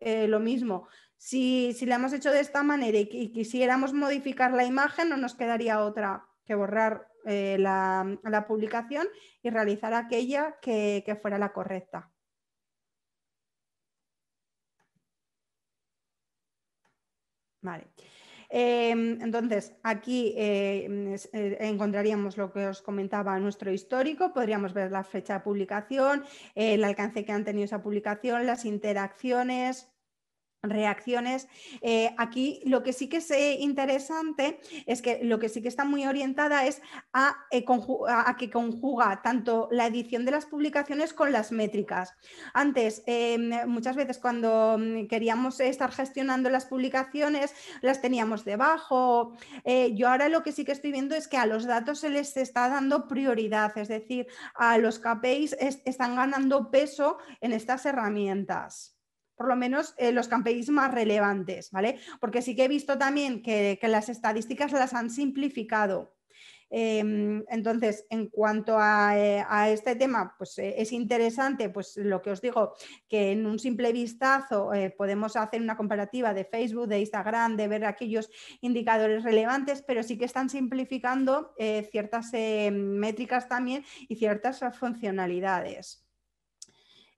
eh, lo mismo. Si, si, la hemos hecho de esta manera y, quisiéramos modificar la imagen, no nos quedaría otra que borrar eh, la, publicación y realizar aquella que, que fuera la correcta. Vale. Em, entonces, aquí em, eh, encontraríamos lo que os comentaba nuestro histórico, podríamos ver la fecha de publicación, el alcance que han tenido esa publicación, las interacciones, reacciones. Eh, aquí lo que sí que es eh, interesante es que lo que sí que está muy orientada es eh, a, que conjuga tanto la edición de las publicaciones con las métricas. Antes, muchas veces cuando mm, queríamos estar gestionando las publicaciones, las teníamos debajo. yo ahora lo que sí que estoy viendo es que a los datos se les está dando prioridad, es decir, a los KPIs están ganando peso en estas herramientas por lo menos eh, los campeís más relevantes, ¿vale? Porque sí que he visto también que, las estadísticas las han simplificado. Em, entonces, en cuanto a, eh, este tema, pues eh, es interesante, pues lo que os digo, que en un simple vistazo podemos hacer una comparativa de Facebook, de Instagram, de ver aquellos indicadores relevantes, pero sí que están simplificando ciertas métricas también y ciertas funcionalidades.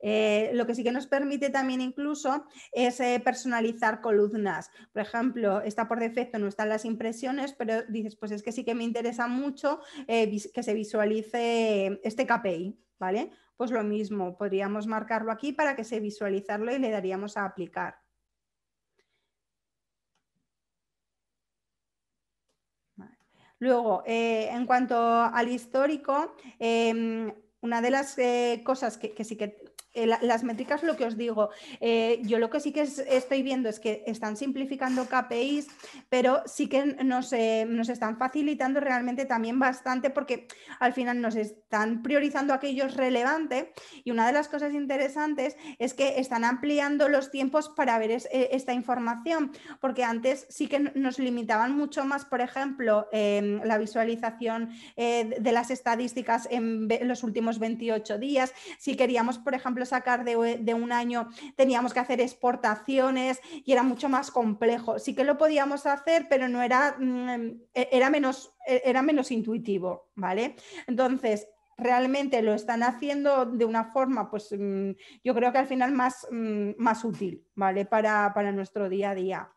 Eh, lo que sí que nos permite también incluso es eh, personalizar columnas. Por ejemplo, está por defecto, no están las impresiones, pero dices, pues es que sí que me interesa mucho eh, que se visualice este KPI, ¿vale? Pues lo mismo, podríamos marcarlo aquí para que se visualizarlo y le daríamos a aplicar. Luego, en cuanto al histórico, em, una de las cosas que, sí que eh, las métricas lo que os digo. Eh, yo lo que sí que estoy viendo es que están simplificando KPIs, pero sí que eh, nos, están facilitando realmente también bastante porque al final nos están priorizando aquellos relevantes y una de las cosas interesantes es que están ampliando los tiempos para ver esta información, porque antes sí que nos limitaban mucho más, por ejemplo, em, la visualización de las estadísticas en los últimos 28 días. Si queríamos, por ejemplo, sacar de, de un año teníamos que hacer exportaciones y era mucho más complejo. Sí que lo podíamos hacer, pero no era, mm, e-, era, menos, e-, era menos intuitivo, ¿vale? Entonces, realmente lo están haciendo de una forma, pues mm, yo creo que al final más, mm, más útil, ¿vale? Para, para nuestro día a día.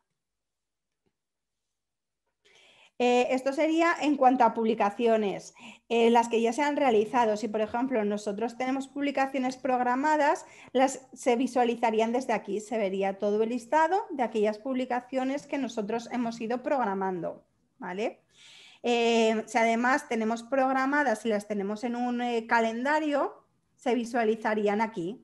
Eh, esto sería en cuanto a publicaciones, eh, las que ya se han realizado. Si, por ejemplo, nosotros tenemos publicaciones programadas, las se visualizarían desde aquí. Se vería todo el listado de aquellas publicaciones que nosotros hemos ido programando. ¿vale? Eh, si además tenemos programadas y las tenemos en un calendario, se visualizarían aquí.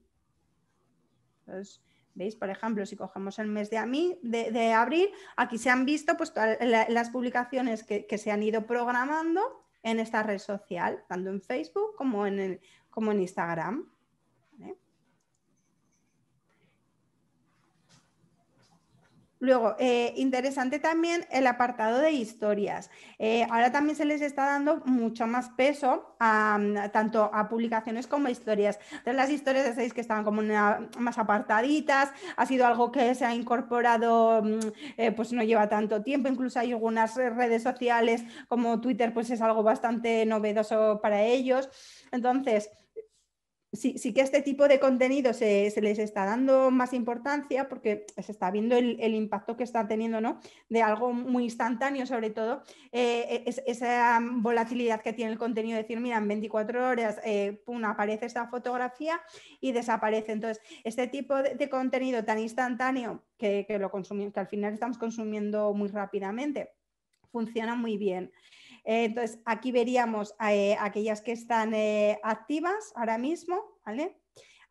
Entonces, ¿Veis? Por ejemplo, si cogemos el mes de, de abril, aquí se han visto pues, las publicaciones que, que, se han ido programando en esta red social, tanto en Facebook como en, como en Instagram. Luego, eh, interesante también el apartado de historias. Eh, ahora también se les está dando mucho más peso a, mm, tanto a publicaciones como a historias. Entonces, las historias ya sabéis que estaban como más apartaditas, ha sido algo que se ha incorporado, mm, eh, pues no lleva tanto tiempo, incluso hay algunas redes sociales como Twitter, pues es algo bastante novedoso para ellos. Entonces, sí, que este tipo de contenido se, les está dando más importancia porque se está viendo el, impacto que está teniendo, ¿no? De algo muy instantáneo, sobre todo, eh, esa volatilidad que tiene el contenido, decir, mira, en 24 horas, eh, aparece esta fotografía y desaparece. Entonces, este tipo de, contenido tan instantáneo que lo consumimos, que al final estamos consumiendo muy rápidamente funciona muy bien. Eh, entonces, aquí veríamos eh, aquellas que están eh, activas ahora mismo, ¿vale?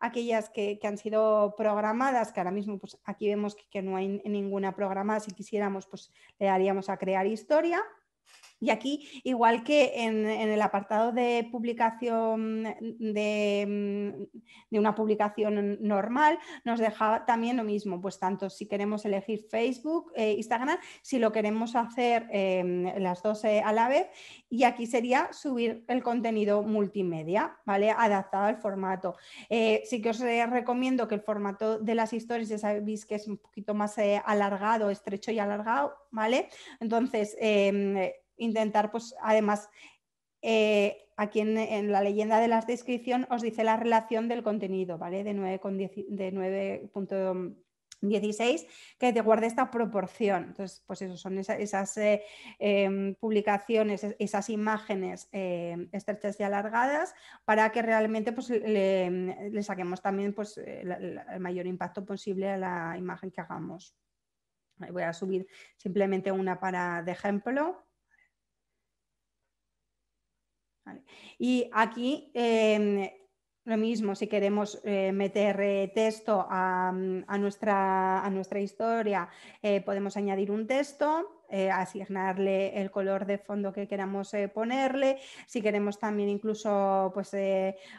aquellas que, han sido programadas, que ahora mismo pues, aquí vemos que, que no hay ninguna programada, si quisiéramos pues le daríamos a crear historia, y aquí, igual que en, el apartado de publicación mm, mm, de, una publicación normal, nos deja también lo mismo, pues tanto si queremos elegir Facebook, e Instagram, si lo queremos hacer em, las dos eh, a la vez, y aquí sería subir el contenido multimedia, ¿vale? Adaptado al formato. Eh, sí que os recomiendo que el formato de las historias, ya sabéis que es un poquito más alargado, estrecho y alargado, ¿vale? Entonces, em, intentar, pues además, eh, aquí en, la leyenda de la descripción os dice la relación del contenido, ¿vale? De 9.16, de 9 que te guarde esta proporción. Entonces, pues eso, son esas, eh, em, publicaciones, esas imágenes eh, estrechas y alargadas, para que realmente pues, le, saquemos también pues, el mayor impacto posible a la imagen que hagamos. Voy a subir simplemente una para de ejemplo. Y aquí em, lo mismo, si queremos eh, meter eh, texto mm, a, nuestra, a nuestra historia, eh, podemos añadir un texto, asignarle el color de fondo que queramos ponerle. Si queremos también incluso pues,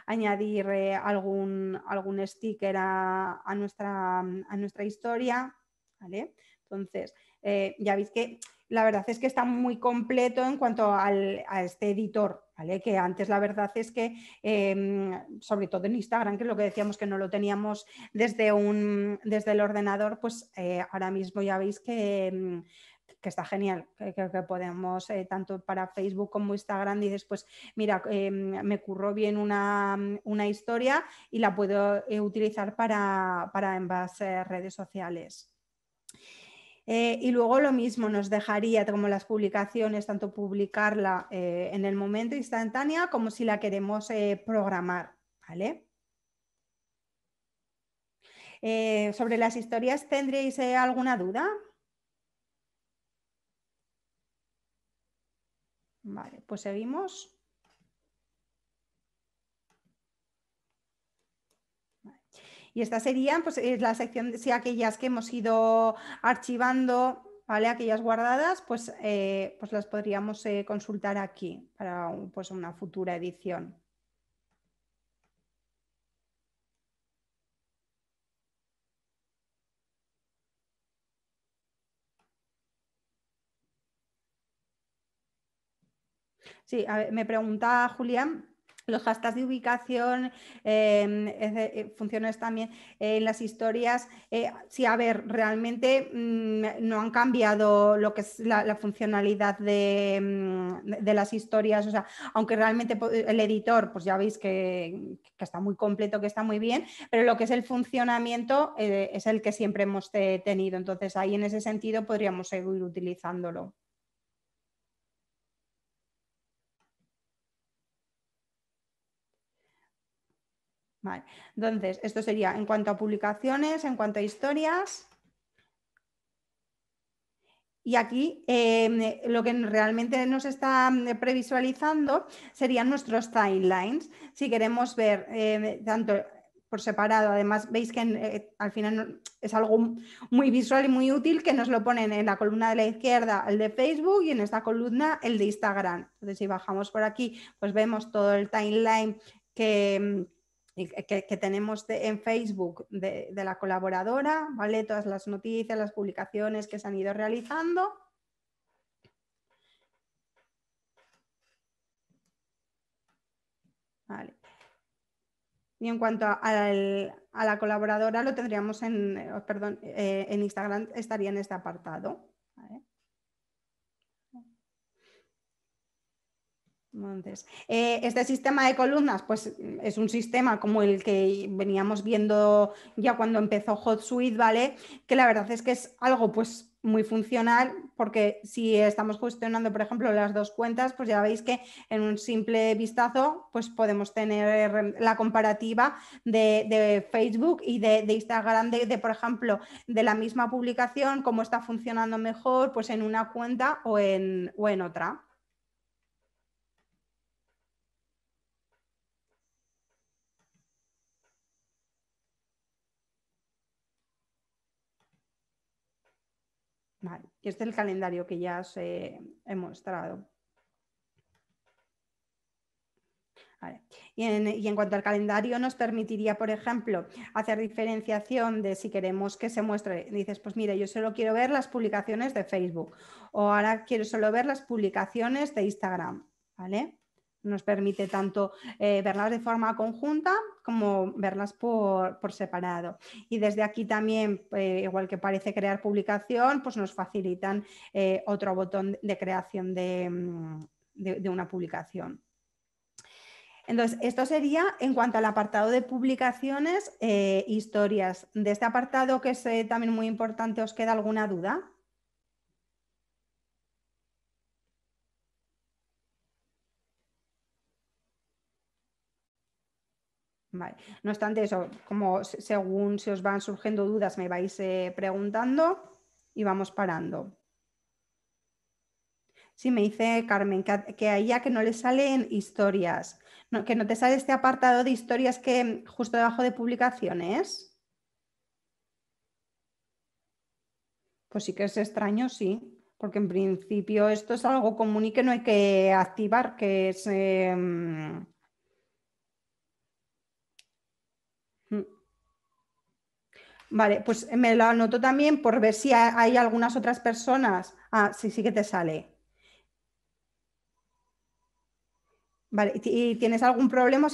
añadir algún, algún sticker a, nuestra, a nuestra historia. Entonces, ya veis que la verdad es que está muy completo en cuanto al, a este editor, ¿vale? Que antes la verdad es que, em, sobre todo en Instagram, que es lo que decíamos que no lo teníamos desde, un, desde el ordenador, pues eh, ahora mismo ya veis que, em, está genial, que, que podemos eh, tanto para Facebook como Instagram y después, mira, em, me curro bien una, historia y la puedo eh, utilizar para, para ambas redes sociales. Eh, y luego lo mismo nos dejaría, como las publicaciones, tanto publicarla eh, en el momento instantánea como si la queremos eh, programar. ¿vale? sobre las historias, ¿tendréis alguna duda? Vale, pues seguimos. Y estas serían, pues, eh, la sección, si aquellas que hemos ido archivando, ¿vale? Aquellas guardadas, pues, eh, pues las podríamos eh, consultar aquí para pues, una futura edición. Sí, me pregunta Julián los hashtags de ubicación, em, eh, funciones también eh, en las historias. Eh, sí, a ver, realmente mm, no han cambiado lo que es la, funcionalidad mm, de, las historias, o sea, aunque realmente pues, el editor, pues ya veis que, está muy completo, que está muy bien, pero lo que es el funcionamiento es el que siempre hemos tenido. Entonces, ahí en ese sentido podríamos seguir utilizándolo. Entonces, esto sería en cuanto a publicaciones, en cuanto a historias. Y aquí em, lo que realmente nos está em, previsualizando serían nuestros timelines. Si queremos ver em, tanto por separado, además veis que eh, al final es algo muy visual y muy útil que nos lo ponen en la columna de la izquierda el de Facebook y en esta columna el de Instagram. Entonces, si bajamos por aquí, pues vemos todo el timeline que que, tenemos en Facebook de, la colaboradora, ¿vale? Todas las noticias, las publicaciones que se han ido realizando. Y en cuanto a, la colaboradora, lo tendríamos en, eh, oh, perdón, eh, en Instagram, estaría en este apartado. Entonces, eh, este sistema de columnas, pues mm, es un sistema como el que veníamos viendo ya cuando empezó HotSuite, ¿vale? Que la verdad es que es algo pues muy funcional porque si estamos gestionando, por ejemplo, las dos cuentas, pues ya veis que en un simple vistazo, pues podemos tener la comparativa de, Facebook y de, Instagram, de, de, por ejemplo, de la misma publicación, cómo está funcionando mejor, pues en una cuenta o en, o en otra. Vale, este es el calendario que ya os he, mostrado. Y, en, cuanto al calendario, nos permitiría, por ejemplo, hacer diferenciación de si queremos que se muestre. Dices, pues mire, yo solo quiero ver las publicaciones de Facebook o ahora quiero solo ver las publicaciones de Instagram. Nos permite tanto eh, verlas de forma conjunta como verlas por, separado. Y desde aquí también, eh, igual que parece crear publicación, pues nos facilitan eh, otro botón de creación mm, de, una publicación. Entonces, esto sería en cuanto al apartado de publicaciones, eh, historias. De este apartado, que es también muy importante, ¿os queda alguna duda? No obstante, eso, como según se os van surgiendo dudas, me vais eh, preguntando y vamos parando. Sí, me dice Carmen que, que ya que no le salen historias, que no te sale este apartado de historias que mm, justo debajo de publicaciones. Pues sí que es extraño, sí, porque en principio esto es algo común y que no hay que activar, que es... Eh, mm, Vale, pues me lo anoto también por ver si hay algunas otras personas. Ah, sí, sí que te sale. Vale, ¿y tienes algún problema?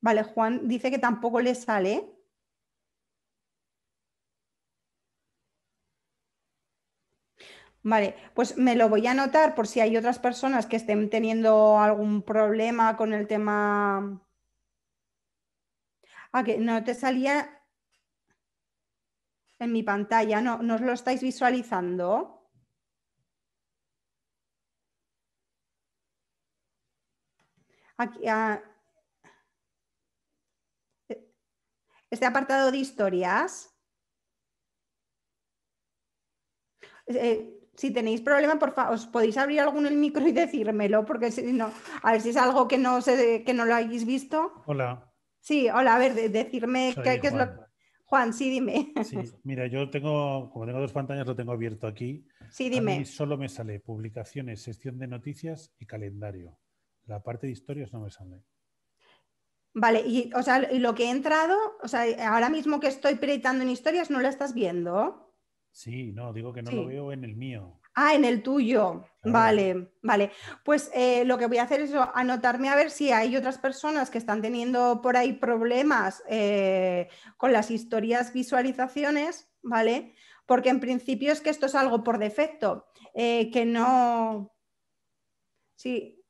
Vale, Juan dice que tampoco le sale. Vale, pues me lo voy a anotar por si hay otras personas que estén teniendo algún problema con el tema. Ah, que no te salía en mi pantalla. ¿No, ¿Nos lo estáis visualizando? Aquí, ah, este apartado de historias. Eh, eh, si tenéis problema, por favor, os podéis abrir algún el micro y decírmelo, porque si no, a ver si es algo que no, se, que no lo hayáis visto. Hola. Sí, hola, a ver, decirme qué, qué, es lo que... Juan, sí, dime. Sí, mira, yo tengo, como tengo dos pantallas, lo tengo abierto aquí. Sí, dime. solo me sale publicaciones, sección de noticias y calendario. La parte de historias no me sale. Vale, y lo que he entrado, o sea, ahora mismo que estoy preditando en historias, ¿no la estás viendo? Sí, no, digo que no lo veo en el mío. Ah, en el tuyo. Ah. Vale, vale. Pues eh, lo que voy a hacer es anotarme a ver si hay otras personas que están teniendo por ahí problemas eh, con las historias visualizaciones, ¿vale? Porque en principio es que esto es algo por defecto, eh, que no... Sí,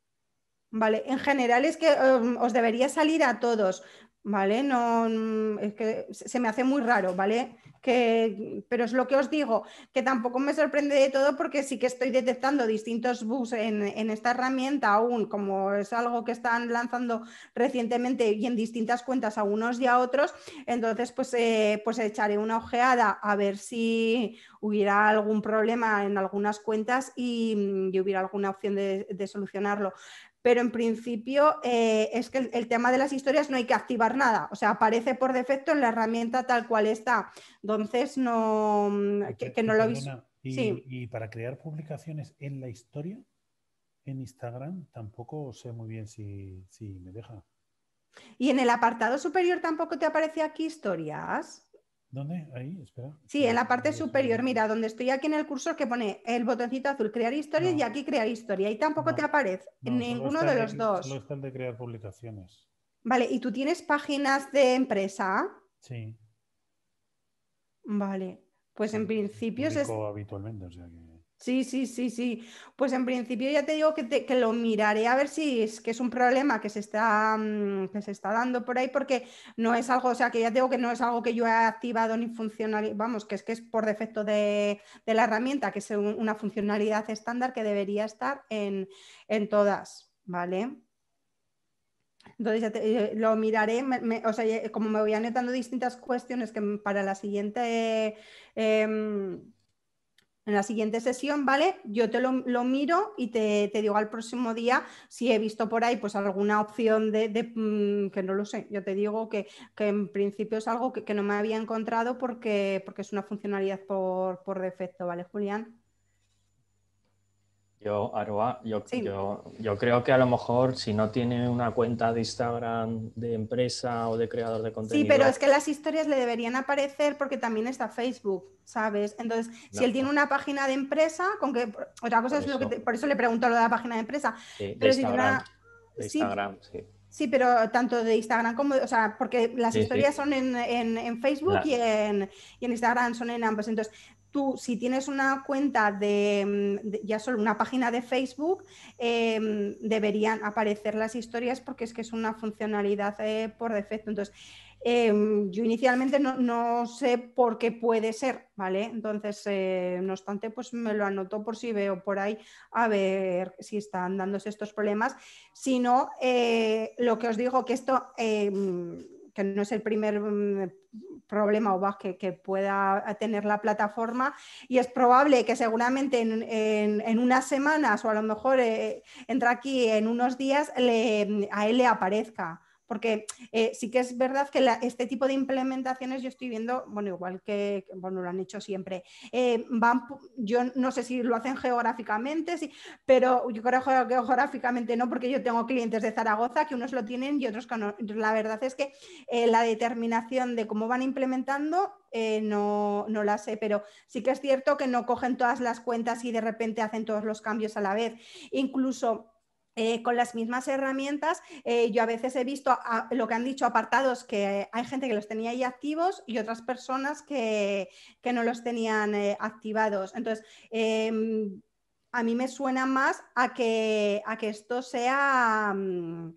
vale. En general es que em, os debería salir a todos, ¿vale? No, mm, es que se me hace muy raro, ¿vale? que, pero es lo que os digo, que tampoco me sorprende de todo porque sí que estoy detectando distintos bugs en, esta herramienta aún, como es algo que están lanzando recientemente y en distintas cuentas a unos y a otros, entonces pues, eh, pues echaré una ojeada a ver si hubiera algún problema en algunas cuentas y, hubiera alguna opción de, de solucionarlo pero en principio eh, es que el, tema de las historias no hay que activar nada, o sea, aparece por defecto en la herramienta tal cual está. Entonces, no, mm, no lo habéis... Y, y para crear publicaciones en la historia, en Instagram, tampoco sé muy bien si me deja. Y en el apartado superior tampoco te aparece aquí historias. ¿Dónde? Ahí, espera. Sí, en la parte superior, mira, donde estoy aquí en el cursor que pone el botoncito azul, crear historia y aquí crear historia. Y tampoco te aparece ninguno de los dos. Solo están de crear publicaciones. Vale, ¿y tú tienes páginas de empresa? Sí. Vale, pues en principio es... habitualmente, o sea que... Sí, sí, sí, sí. Pues en principio ya te digo que, lo miraré a ver si es que es un problema que se, está, mm, que se está dando por ahí, porque no es algo, o sea, que ya te digo que no es algo que yo he activado ni funcional, vamos, que es que es por defecto de, la herramienta, que es una funcionalidad estándar que debería estar en, todas, ¿vale? Entonces ya te, eh, lo miraré, o sea, como me voy anotando distintas cuestiones que para la siguiente... Em, en la siguiente sesión, ¿vale? Yo te lo, miro y te, digo al próximo día si he visto por ahí pues alguna opción de, mm, que no lo sé. Yo te digo que, en principio es algo que, no me había encontrado porque, porque es una funcionalidad por, por defecto, ¿vale, Julián? Yo, Aroa, yo, yo, creo que a lo mejor si no tiene una cuenta de Instagram de empresa o de creador de contenido. Sí, pero es que las historias le deberían aparecer porque también está Facebook, ¿sabes? Entonces, si él tiene una página de empresa, con que otra cosa es lo que por eso le pregunto lo de la página de empresa. pero de Instagram, Instagram sí. sí. pero tanto de Instagram como, o sea, porque las historias son en, Facebook y, en, y, en, Instagram son en ambos. Entonces, tú, si tienes una cuenta mm, de, ya solo una página de Facebook, em, deberían aparecer las historias porque es que es una funcionalidad eh, por defecto. Entonces, em, yo inicialmente no, sé por qué puede ser, ¿vale? Entonces, eh, no obstante, pues me lo anoto por si veo por ahí a ver si están dándose estos problemas. Si no, eh, lo que os digo que esto, em, que no es el primer mm, problema o bug que, pueda eh, tener la plataforma y es probable que seguramente en, en, unas semanas o a lo mejor eh, entra aquí en unos días, le, a él le aparezca porque eh, sí que es verdad que este tipo de implementaciones yo estoy viendo, bueno, igual que, bueno, lo han hecho siempre, eh, van, yo no sé si lo hacen geográficamente, sí, pero yo creo que geográficamente no, porque yo tengo clientes de Zaragoza que unos lo tienen y otros que no. La verdad es que eh, la determinación de cómo van implementando no, no, la sé, pero sí que es cierto que no cogen todas las cuentas y de repente hacen todos los cambios a la vez. Incluso eh, con las mismas herramientas. Eh, yo a veces he visto lo que han dicho apartados que hay gente que los tenía ahí activos y otras personas que, no los tenían eh, activados. Entonces, em, a mí me suena más a que, a que esto sea mm,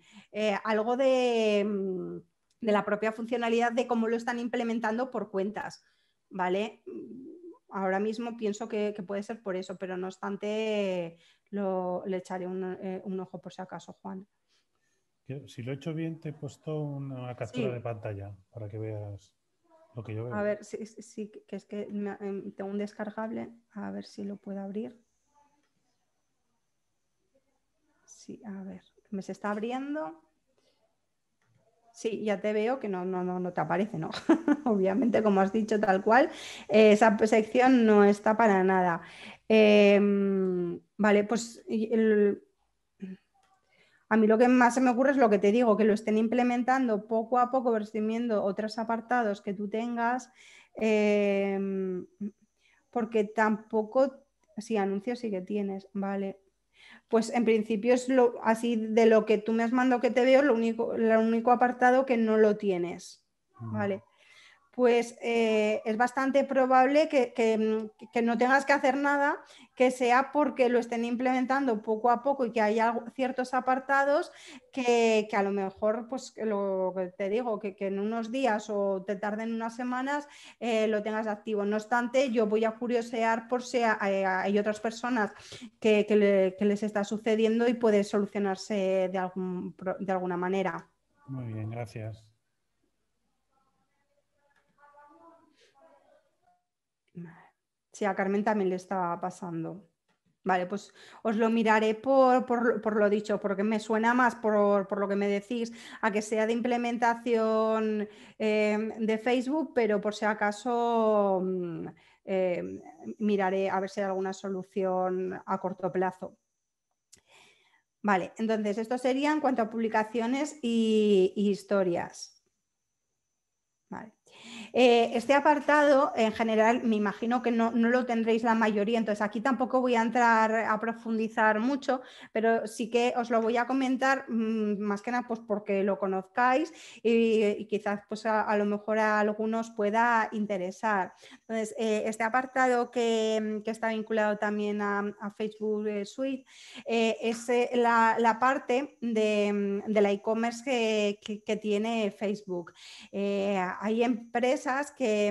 algo mm, de, la propia funcionalidad de cómo lo están implementando por cuentas. ¿Vale? Mm, ahora mismo pienso que puede ser por eso, pero no obstante, le echaré eh, un, ojo por si acaso, Juan. Si lo he hecho bien, te he puesto una captura de pantalla para que veas lo que yo veo. A ver, sí, que es que eh, tengo un descargable, a ver si lo puedo abrir. Sí, a ver, me se está abriendo. Sí, ya te veo que no, no, te aparece, ¿no? Obviamente, como has dicho tal cual, eh, esa sección no está para nada. Em, vale, pues a mí lo que más se me ocurre es lo que te digo, que lo estén implementando poco a poco, recibiendo otros apartados que tú tengas, em, porque tampoco, sí, anuncios sí que tienes, vale. Pues en principio es lo, así de lo que tú me has mandado que te veo, lo único, el único apartado que no lo tienes, mm. ¿vale? pues eh, es bastante probable mm, que, no tengas que hacer nada, que sea porque lo estén implementando poco a poco y que haya ciertos apartados que, a lo mejor, pues lo que te digo, que, en unos días o te tarden unas semanas eh, lo tengas activo. No obstante, yo voy a curiosear por si eh, hay, otras personas que, les está sucediendo y puede solucionarse de, de alguna manera. Muy bien, gracias. si a Carmen también le estaba pasando. Vale, pues os lo miraré por, lo dicho, porque me suena más por, lo que me decís, a que sea de implementación em, de Facebook, pero por si acaso mm, em, miraré a ver si hay alguna solución a corto plazo. Vale, entonces esto sería en cuanto a publicaciones y historias. Eh, este apartado, en general, me imagino que no, lo tendréis la mayoría, entonces aquí tampoco voy a entrar a profundizar mucho, pero sí que os lo voy a comentar mm, más que nada pues porque lo conozcáis y, quizás pues a, lo mejor a algunos pueda interesar. Entonces, eh, este apartado que, está vinculado también a, Facebook eh, Suite es la, parte de, la e-commerce que, tiene Facebook. hay empresas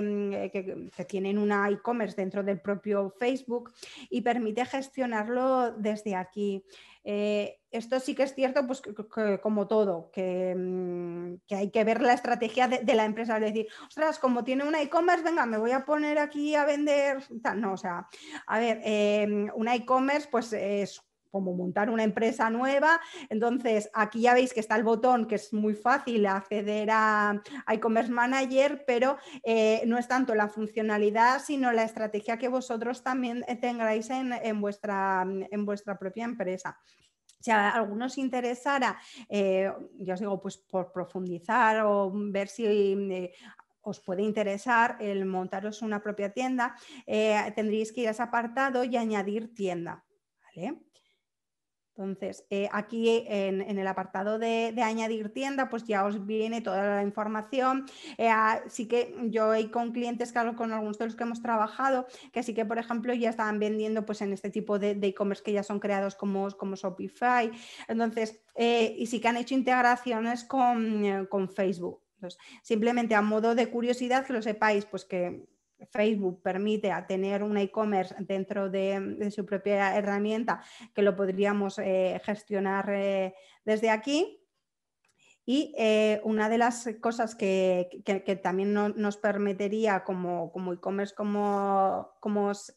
Mm, eh, que, tienen una e-commerce dentro del propio Facebook y permite gestionarlo desde aquí. Eh, esto sí que es cierto, pues como todo, mm, que, hay que ver la estrategia de, la empresa, es decir, ostras, como tiene una e-commerce, venga, me voy a poner aquí a vender. No, o sea, a ver, em, una e-commerce pues es como montar una empresa nueva. Entonces, aquí ya veis que está el botón que es muy fácil acceder a, e-commerce manager, pero eh, no es tanto la funcionalidad, sino la estrategia que vosotros también eh, tengáis en, vuestra, en vuestra propia empresa si a algunos interesara, eh, yo os digo, pues por profundizar o ver si os puede interesar el montaros una propia tienda, tendréis que ir a ese apartado y añadir tienda. ¿vale? Entonces, eh, aquí en, el apartado de, añadir tienda, pues ya os viene toda la información. Eh, ah, sí que yo he con clientes, claro, con algunos de los que hemos trabajado, que sí que, por ejemplo, ya estaban vendiendo pues en este tipo de e-commerce que ya son creados como, como Shopify. Entonces, eh, y sí que han hecho integraciones con, Facebook. simplemente a modo de curiosidad que lo sepáis, pues que Facebook permite tener un e-commerce dentro de, su propia herramienta que lo podríamos eh, gestionar eh, desde aquí. Y eh, una de las cosas que, también nos permitiría como, como e-commerce como, como es,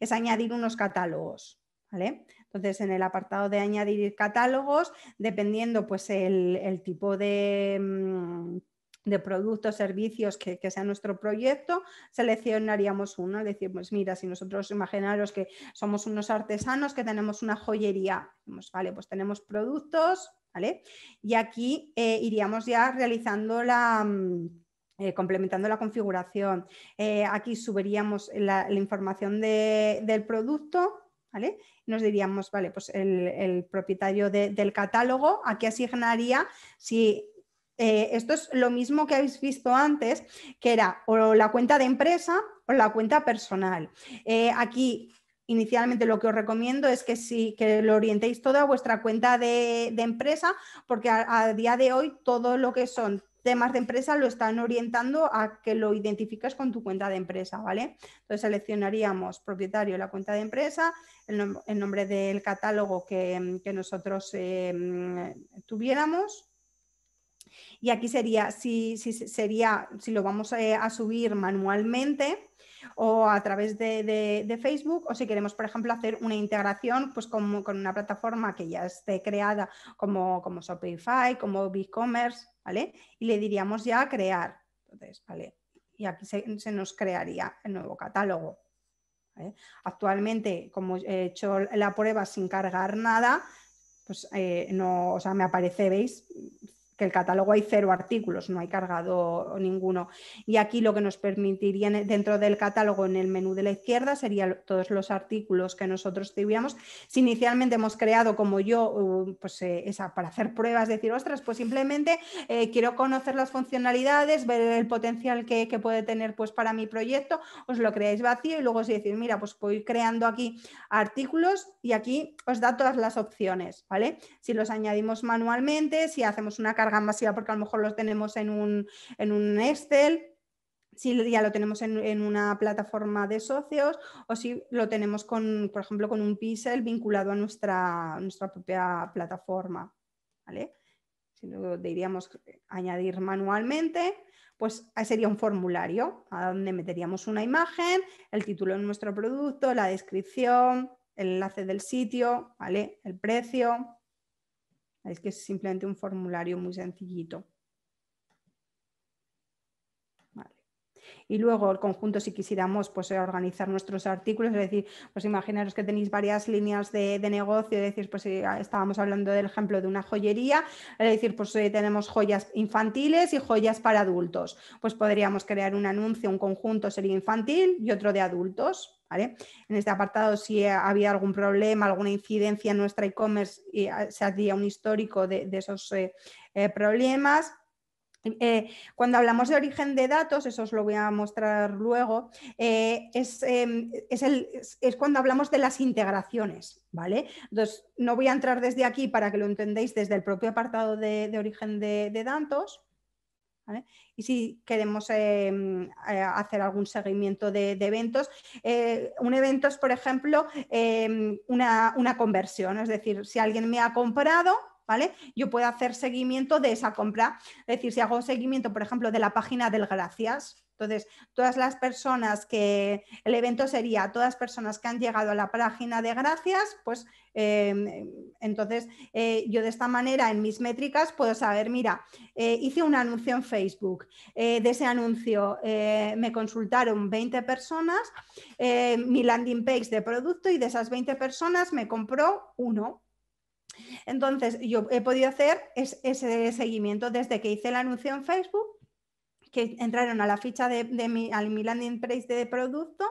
es añadir unos catálogos. Entonces, en el apartado de añadir catálogos, dependiendo pues el, tipo de... Mm, de productos, servicios que, sea nuestro proyecto, seleccionaríamos uno. decir, pues mira, si nosotros imaginaros que somos unos artesanos que tenemos una joyería, pues vale, pues tenemos productos, ¿vale? Y aquí eh, iríamos ya realizando la... Mm, eh, complementando la configuración. Eh, aquí subiríamos la, información del producto, ¿Vale? Nos diríamos, vale, pues el, propietario del catálogo, aquí asignaría si eh, esto es lo mismo que habéis visto antes, que era o la cuenta de empresa o la cuenta personal. Eh, aquí inicialmente lo que os recomiendo es que sí, que lo orientéis todo a vuestra cuenta de, empresa, porque a, día de hoy todo lo que son temas de empresa lo están orientando a que lo identifiques con tu cuenta de empresa, ¿vale? Entonces seleccionaríamos propietario la cuenta de empresa, el, nombre del catálogo que, nosotros eh, tuviéramos, y aquí sería, si, sería, si lo vamos eh, a, subir manualmente, o a través de, Facebook o si queremos, por ejemplo, hacer una integración pues, con, con una plataforma que ya esté creada como, como Shopify, como BigCommerce, ¿vale? Y le diríamos ya crear. Y aquí se, nos crearía el nuevo catálogo. Actualmente, como he hecho la prueba sin cargar nada, pues eh, no, o sea, me aparece, ¿veis? el catálogo hay cero artículos, no hay cargado ninguno. Y aquí lo que nos permitiría dentro del catálogo en el menú de la izquierda serían todos los artículos que nosotros tuviéramos. Si inicialmente hemos creado como yo, uh, pues eh, esa para hacer pruebas, decir, ostras, pues simplemente eh, quiero conocer las funcionalidades, ver el potencial que, puede tener pues para mi proyecto, os lo creáis vacío y luego si decís, mira, pues voy creando aquí artículos y aquí os da todas las opciones, ¿vale? Si los añadimos manualmente, si hacemos una carga masiva ah, porque a lo mejor los tenemos en un, Excel, si ya lo tenemos en, una plataforma de socios o si lo tenemos con, por ejemplo, con un pixel vinculado a nuestra, nuestra propia plataforma. Si lo diríamos añadir manualmente, pues sería un formulario a donde meteríamos una imagen, el título de nuestro producto, la descripción, el enlace del sitio, ¿vale? el precio, es que es simplemente un formulario muy sencillito. y luego el conjunto si quisiéramos pues eh, organizar nuestros artículos, es decir, pues imaginaros que tenéis varias líneas de, negocio, es decir, pues eh, estábamos hablando del ejemplo de una joyería, es decir, pues eh, tenemos joyas infantiles y joyas para adultos, pues podríamos crear un anuncio, un conjunto sería infantil y otro de adultos, ¿Vale? En este apartado, si había algún problema, alguna incidencia en nuestra e-commerce, ah, se hacía un histórico de, esos problemas. Eh, cuando hablamos de origen de datos, eso os lo voy a mostrar luego, eh, em, es, cuando hablamos de las integraciones, ¿vale? Entonces, no voy a entrar desde aquí para que lo entendéis desde el propio apartado de, origen de, datos, Y si queremos em, eh, hacer algún seguimiento de, eventos, un evento es, por ejemplo, em, una, una, conversión, es decir, si alguien me ha comprado, yo puedo hacer seguimiento de esa compra. Es decir, si hago seguimiento, por ejemplo, de la página del gracias, entonces, todas las personas que, el evento sería todas las personas que han llegado a la página de gracias, pues em, entonces eh, yo de esta manera en mis métricas puedo saber, mira, eh, hice un anuncio en Facebook, eh, de ese anuncio me consultaron 20 personas, mi landing page de producto y de esas 20 personas me compró uno, entonces, yo he podido hacer ese seguimiento desde que hice el anuncio en Facebook que entraron a la ficha de, mi, al landing page de producto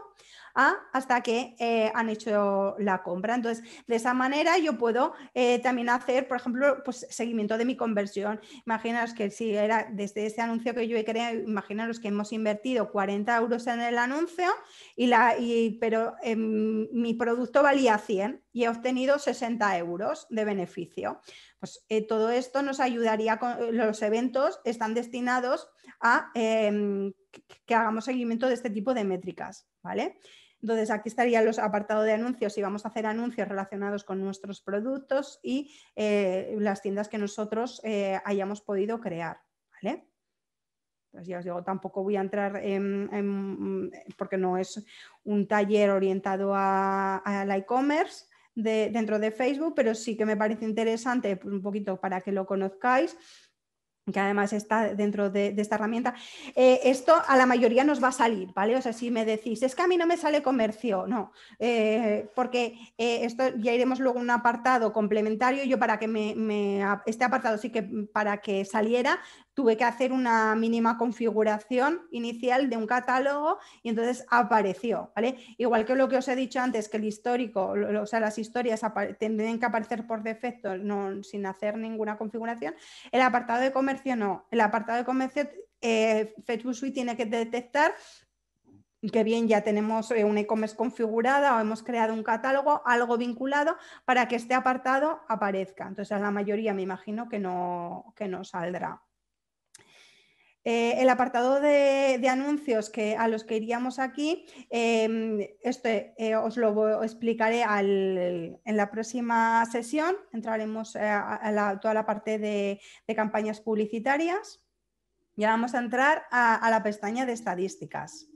hasta que eh, han hecho la compra. Entonces, de esa manera yo puedo eh, también hacer, por ejemplo, pues, seguimiento de mi conversión. Imaginaos que si era desde ese anuncio que yo he creado, imaginaros que hemos invertido 40 euros en el anuncio, y la, pero em, mi producto valía 100 y he obtenido 60 euros de beneficio. Pues eh, todo esto nos ayudaría, con, eh, los eventos están destinados a em, que hagamos seguimiento de este tipo de métricas, ¿vale? Entonces, aquí estaría los apartados de anuncios y vamos a hacer anuncios relacionados con nuestros productos y eh, las tiendas que nosotros hayamos podido crear. ¿vale? Pues ya os digo, tampoco voy a entrar porque no es un taller orientado al e-commerce, dentro de Facebook, pero sí que me parece interesante pues, un poquito para que lo conozcáis que además está dentro de, esta herramienta, eh, esto a la mayoría nos va a salir, ¿vale? O sea, si me decís, es que a mí no me sale comercio, no, eh, porque eh, esto ya iremos luego un apartado complementario, yo para que me, me, este apartado sí que para que saliera, tuve que hacer una mínima configuración inicial de un catálogo y entonces apareció, ¿vale? Igual que lo que os he dicho antes, que el histórico, o sea, las historias tendrían que aparecer por defecto no, sin hacer ninguna configuración, el apartado de comercio no, el apartado de comercio... Eh, Facebook Suite tiene que detectar que bien ya tenemos eh, un e-commerce configurada o hemos creado un catálogo, algo vinculado para que este apartado aparezca. Entonces, la mayoría me imagino que no, que no saldrá. Eh, el apartado de, anuncios a los que iríamos aquí, em, esto eh, os lo explicaré en la próxima sesión. Entraremos eh, a, toda la parte de, campañas publicitarias y ahora vamos a entrar a la pestaña de estadísticas.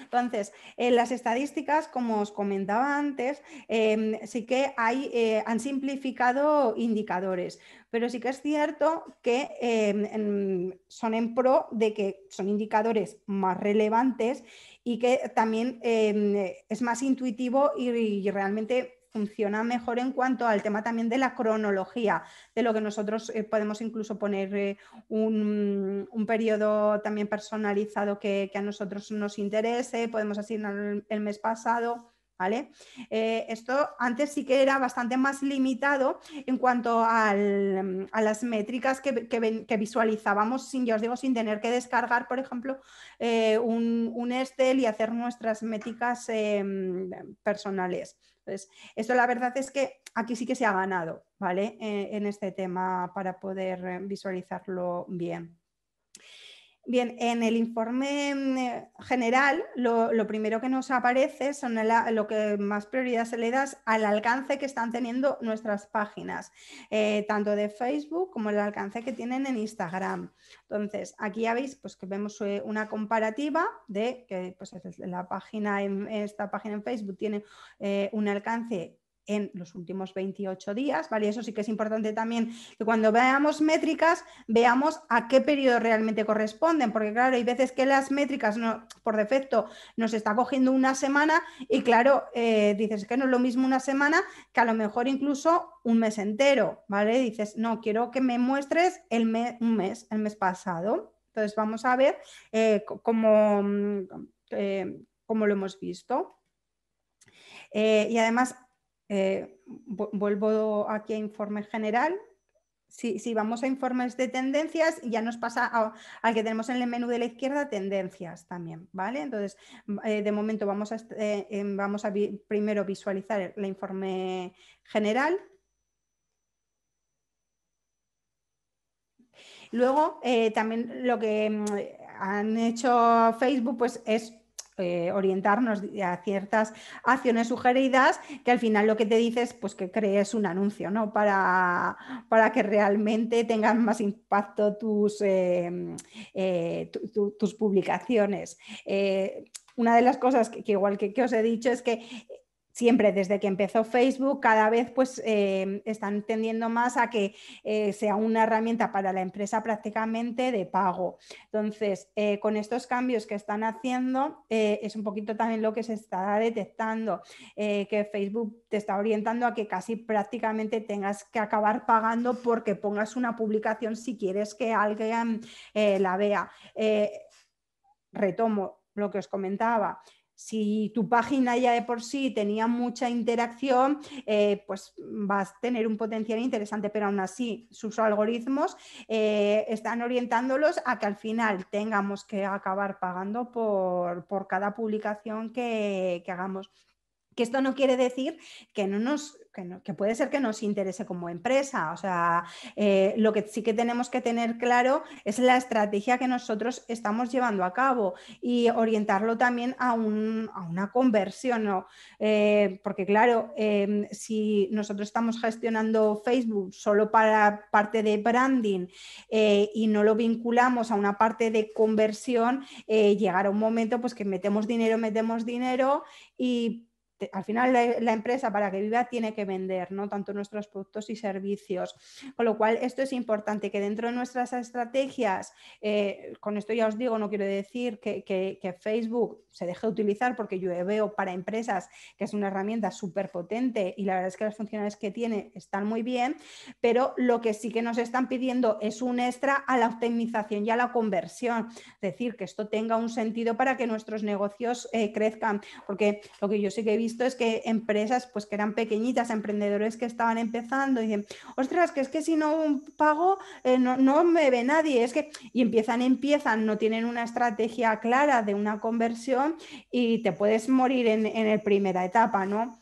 Entonces, en eh, las estadísticas, como os comentaba antes, em, sí que hay, eh, han simplificado indicadores, pero sí que es cierto que em, son en pro de que son indicadores más relevantes y que también em, es más intuitivo y realmente funciona mejor en cuanto al tema también de la cronología, de lo que nosotros eh, podemos incluso poner eh, un, un, periodo también personalizado que, a nosotros nos interese, podemos asignar el mes pasado. ¿Vale? Eh, esto antes sí que era bastante más limitado en cuanto a las métricas que, visualizábamos, sin, digo, sin tener que descargar, por ejemplo, eh, un, Excel y hacer nuestras métricas em, personales. Entonces, esto la verdad es que aquí sí que se ha ganado, ¿vale? Eh, en este tema para poder visualizarlo bien. Bien, en el informe mm, eh, general, lo, primero que nos aparece son lo que más prioridad se le da al alcance que están teniendo nuestras páginas, eh, tanto de Facebook como el alcance que tienen en Instagram. Entonces, aquí ya veis pues, que vemos eh, una comparativa de que pues, la página esta página en Facebook tiene un alcance en los últimos 28 días, ¿vale? Eso sí que es importante también que cuando veamos métricas veamos a qué periodo realmente corresponden, porque claro, hay veces que las métricas por defecto nos está cogiendo una semana y claro, eh, dices que no es lo mismo una semana que a lo mejor incluso un mes entero, ¿vale? Dices, no, quiero que me muestres el un mes, el mes pasado. Entonces vamos a ver eh, cómo, mm, eh, cómo, lo hemos visto. y además eh, vuelvo aquí a informe general. Si, vamos a informes de tendencias, ya nos pasa al que tenemos en el menú de la izquierda, tendencias también, ¿vale? Entonces, eh, de momento vamos a, eh, em, vamos a primero visualizar el, el informe general. Luego, también lo que mm, han hecho Facebook pues, es eh, orientarnos a ciertas acciones sugeridas que al final lo que te dices pues que crees un anuncio, ¿no? Para, para que realmente tengan más impacto tus, em, eh, tus publicaciones eh, una de las cosas que, igual que, que, os he dicho es que siempre desde que empezó Facebook, cada vez pues em, están tendiendo más a que eh, sea una herramienta para la empresa prácticamente de pago. Entonces, eh, con estos cambios que están haciendo, eh, es un poquito también lo que se está detectando, que Facebook te está orientando a que casi prácticamente tengas que acabar pagando porque pongas una publicación si quieres que alguien la vea. retomo, lo que os comentaba, si tu página ya de por sí tenía mucha interacción, eh, pues vas a tener un potencial interesante, pero aún así sus algoritmos eh, están orientándolos a que al final tengamos que acabar pagando por, cada publicación que hagamos. Que esto no quiere decir que no nos que, puede ser que nos interese como empresa. O sea, eh, lo que sí que tenemos que tener claro es la estrategia que nosotros estamos llevando a cabo y orientarlo también a, una conversión. Eh, porque claro, em, si nosotros estamos gestionando Facebook solo para parte de branding eh, y no lo vinculamos a una parte de conversión, llegará un momento pues que metemos dinero, metemos dinero y al final la, empresa para que viva tiene que vender, ¿no? Tanto nuestros productos y servicios. Con lo cual, esto es importante, que dentro de nuestras estrategias, eh, con esto ya os digo, no quiero decir que, Facebook se deje utilizar, porque yo veo para empresas que es una herramienta súper potente y la verdad es que las funcionalidades que tiene están muy bien, pero lo que sí que nos están pidiendo es un extra a la optimización y a la conversión. Es decir, que esto tenga un sentido para que nuestros negocios eh, crezcan, porque lo que yo sé que esto es que empresas pues que eran pequeñitas, emprendedores que estaban empezando, dicen, ostras, que es que si no pago eh, no, no, me ve nadie, es que, y empiezan, empiezan, no tienen una estrategia clara de una conversión y te puedes morir en, en la primera etapa, ¿no?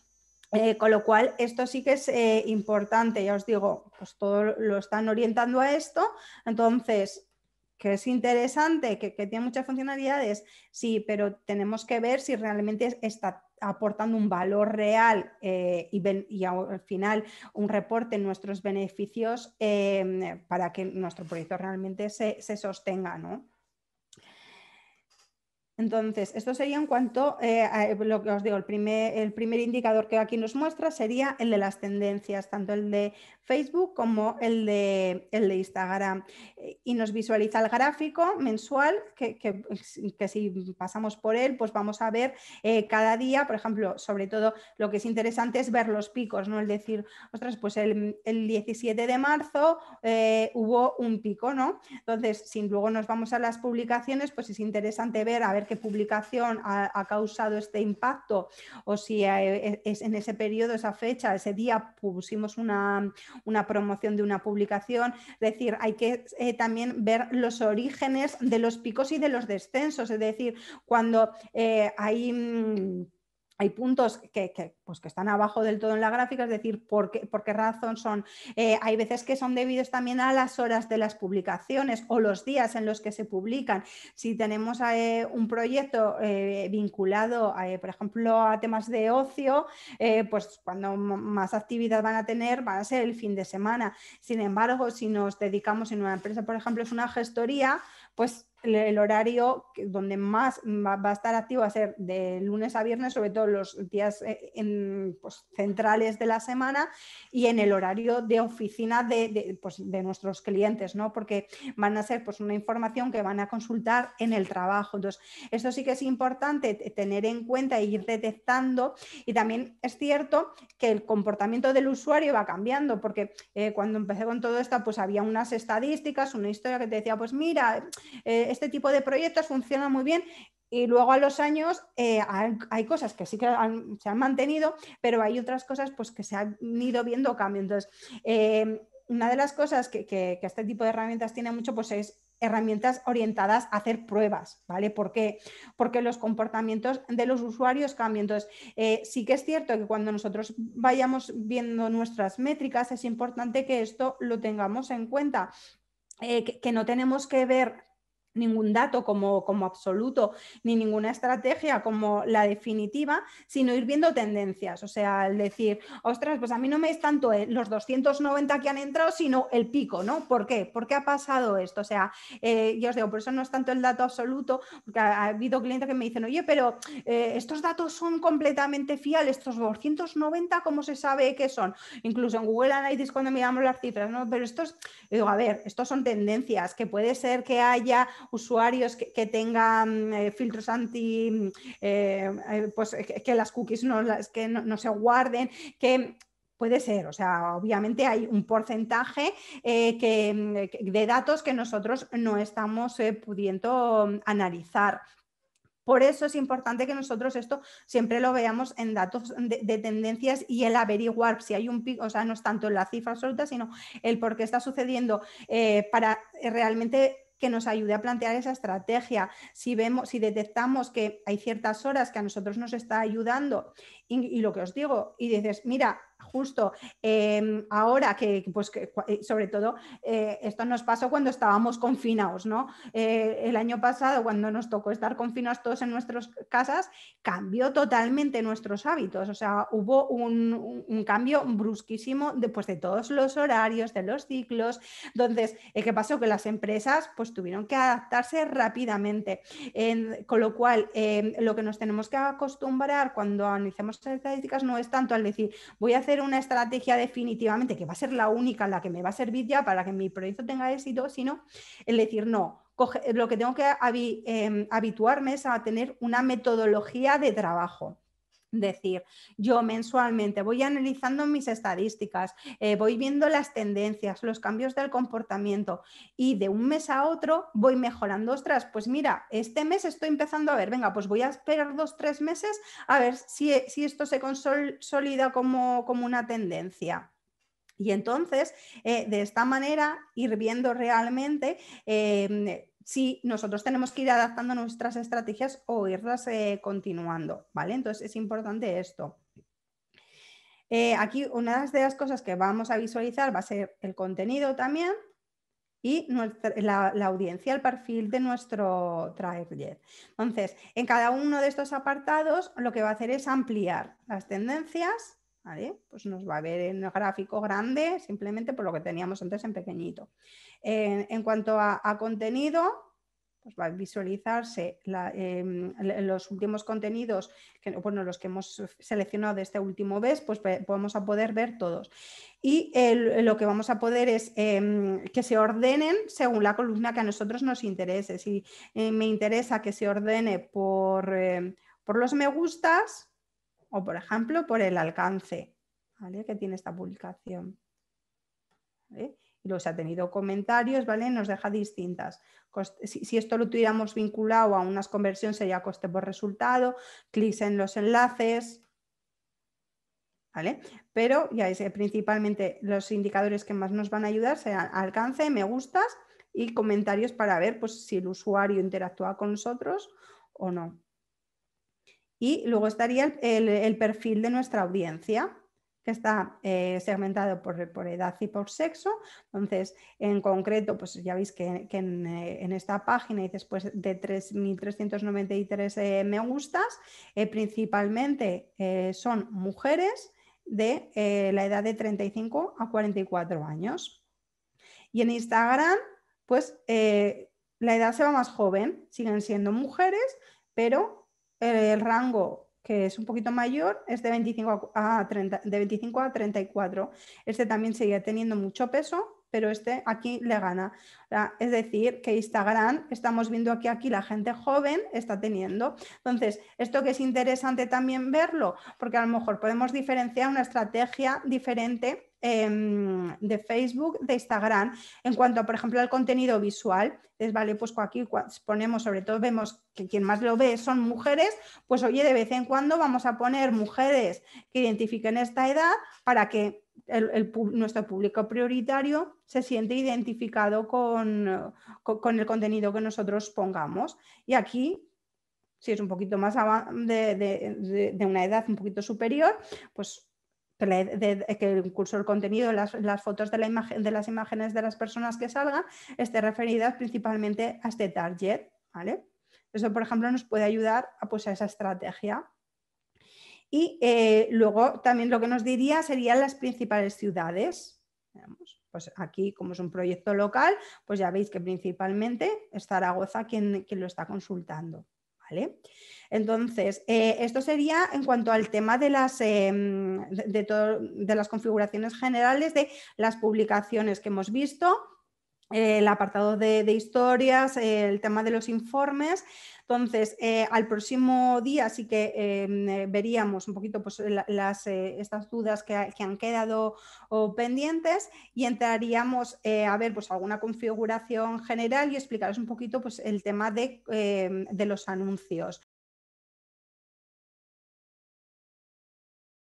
Eh, con lo cual, esto sí que es eh, importante, ya os digo, pues todo lo están orientando a esto, entonces que es interesante, que, que, tiene muchas funcionalidades, sí, pero tenemos que ver si realmente está aportando un valor real eh, y, al final un reporte en nuestros beneficios eh, para que nuestro proyecto realmente se, se sostenga, ¿no? Entonces, esto sería en cuanto eh, a eh, lo que os digo, el primer, indicador que aquí nos muestra sería el de las tendencias, tanto el de Facebook como el de, el de Instagram. Y nos visualiza el gráfico mensual, que, pues, si pasamos por él, pues vamos a ver eh, cada día, por ejemplo, sobre todo lo que es interesante es ver los picos, ¿no? es decir, ostras, pues el, 17 de marzo hubo un pico, ¿no? Entonces, si luego nos vamos a las publicaciones, pues es interesante ver, a ver qué publicación ha, causado este impacto o si eh, e-, en ese periodo, esa fecha, ese día pusimos una, una promoción de una publicación. Es decir, hay que eh, también ver los orígenes de los picos y de los descensos, es decir, cuando eh, hay... Mm, hay puntos pues, que, están abajo del todo en la gráfica, es decir, por qué, por qué razón son. Eh, hay veces que son debidos también a las horas de las publicaciones o los días en los que se publican. Si tenemos eh, un proyecto eh, vinculado, por ejemplo, a temas de ocio, pues cuando más actividad van a tener va a ser el fin de semana. Sin embargo, si nos dedicamos en una empresa, por ejemplo, es una gestoría, pues el, horario donde más va, a estar activo va a ser de lunes a viernes, sobre todo los días eh, pues, centrales de la semana y en el horario de oficina pues, de, nuestros clientes, ¿no? porque van a ser pues, una información que van a consultar en el trabajo. Entonces, esto sí que es importante tener en cuenta e ir detectando y también es cierto que el comportamiento del usuario va cambiando, porque eh, cuando empecé con todo esto, pues había unas estadísticas, una historia que te decía, pues mira, eh, este tipo de proyectos funciona muy bien y luego a los años eh, hay, cosas que sí que se han mantenido, pero hay otras cosas pues, que se han ido viendo cambio. Entonces, eh, una de las cosas que, este tipo de herramientas tiene mucho pues, es herramientas orientadas a hacer pruebas, ¿vale? Porque los comportamientos de los usuarios cambian. Entonces, eh, sí que es cierto que cuando nosotros vayamos viendo nuestras métricas, es importante que esto lo tengamos en cuenta. que, no tenemos que ver ningún dato como, como absoluto, ni ninguna estrategia como la definitiva, sino ir viendo tendencias. O sea, al decir, ostras, pues a mí no me es tanto los 290 que han entrado, sino el pico, ¿no? ¿Por qué? ¿Por qué ha pasado esto? O sea, eh, yo os digo, por eso no es tanto el dato absoluto, porque ha, habido clientes que me dicen, oye, pero eh, estos datos son completamente fieles estos 290, ¿cómo se sabe que son? Incluso en Google Analytics cuando miramos las cifras, ¿no? Pero estos, digo, a ver, estos son tendencias, que puede ser que haya usuarios que, tengan eh, filtros anti, eh, eh, pues que, las cookies no, las, que no, se guarden, que Puede ser, o sea, obviamente hay un porcentaje que, de datos que nosotros no estamos pudiendo analizar. Por eso es importante que nosotros esto siempre lo veamos en datos de, tendencias y el averiguar si hay un pico, o sea, no es tanto la cifra absoluta, sino el por qué está sucediendo para realmente que nos ayude a plantear esa estrategia. Si vemos, si detectamos que hay ciertas horas que a nosotros nos está ayudando, y, y lo que os digo, y dices, mira, justo em, ahora que, pues, eh, sobre todo, eh, esto nos pasó cuando estábamos confinados, ¿no? Eh, el año pasado, cuando nos tocó estar confinados todos en nuestras casas, cambió totalmente nuestros hábitos, o sea, hubo un, cambio brusquísimo de, pues, de todos los horarios, de los ciclos, entonces, ¿qué pasó? Que las empresas pues tuvieron que adaptarse rápidamente, con lo cual, em, lo que nos tenemos que acostumbrar cuando analizamos estadísticas no es tanto al decir, voy a hacer una estrategia definitivamente, que va a ser la única en la que me va a servir ya para que mi proyecto tenga éxito, sino el decir, no, lo que tengo que em, habituarme es a tener una metodología de trabajo decir, yo mensualmente voy analizando mis estadísticas, eh, voy viendo las tendencias, los cambios del comportamiento y de un mes a otro voy mejorando. Ostras, pues mira, este mes estoy empezando a ver, venga, pues voy a esperar dos, tres meses a ver si, esto se consolida como, como una tendencia. Y entonces, eh, de esta manera, ir viendo realmente eh, si nosotros tenemos que ir adaptando nuestras estrategias o irlas eh, continuando, ¿vale? Entonces es importante esto. Eh, aquí una de las cosas que vamos a visualizar va a ser el contenido también y la, audiencia, el perfil de nuestro target. Entonces, en cada uno de estos apartados lo que va a hacer es ampliar las tendencias pues nos va a ver en el gráfico grande simplemente por lo que teníamos antes en pequeñito. En, cuanto a, contenido, pues va a visualizarse em, los últimos contenidos, que, los que hemos seleccionado de este último mes, pues vamos a poder ver todos. Y lo que vamos a poder es em, que se ordenen según la columna que a nosotros nos interese. Si eh, me interesa que se ordene por em, los me gustas, o por ejemplo por el alcance que tiene esta publicación. Y luego ha tenido comentarios, ¿vale? Nos deja distintas. si, esto lo tuviéramos vinculado a unas conversiones sería coste por resultado, clics en los enlaces, ¿vale? Pero ya es eh, principalmente los indicadores que más nos van a ayudar serán alcance, me gustas y comentarios para ver pues, si el usuario interactúa con nosotros o no. Y luego estaría el, perfil de nuestra audiencia que está eh, segmentado por, edad y por sexo. Entonces, en concreto, pues ya veis que, eh, en, esta página pues, y después de eh, 3.393 me gustas, principalmente son mujeres de la edad de 35 a 44 años. Y en Instagram, pues la edad se va más joven, siguen siendo mujeres, pero el, rango que es un poquito mayor, es de 25 a 30, de 25 a 34. Este también sigue teniendo mucho peso, pero este aquí le gana. Ah, es decir, que Instagram, estamos viendo aquí, aquí la gente joven está teniendo. Entonces, esto que es interesante también verlo, porque a lo mejor podemos diferenciar una estrategia diferente Em, de Facebook, de Instagram. En cuanto, por ejemplo, al contenido visual, es vale, pues aquí ponemos, sobre todo vemos que quien más lo ve son mujeres, pues oye, de vez en cuando vamos a poner mujeres que identifiquen esta edad para que nuestro público prioritario se siente identificado con, el contenido que nosotros pongamos. Y aquí, si es un poquito más de una edad un poquito superior, pues que, de, el cursor contenido, las, fotos de, las imágenes de las personas que salgan, esté referidas principalmente a este target, Eso, por ejemplo, nos puede ayudar ah, pues, a, esa estrategia. Y eh, luego también lo que nos diría serían las principales ciudades. pues aquí, como es un proyecto local, pues ya veis que principalmente es Zaragoza quien lo está consultando. ¿Vale? Entonces, eh, esto sería en cuanto al tema de las, em, de, las configuraciones generales de las publicaciones que hemos visto el apartado de historias, el tema de los informes, entonces, eh, al próximo día sí que em, eh, veríamos un poquito pues, las, eh, estas dudas que, han quedado oh, pendientes y entraríamos a ver pues, alguna configuración general y explicaros un poquito pues, el tema de em, los anuncios.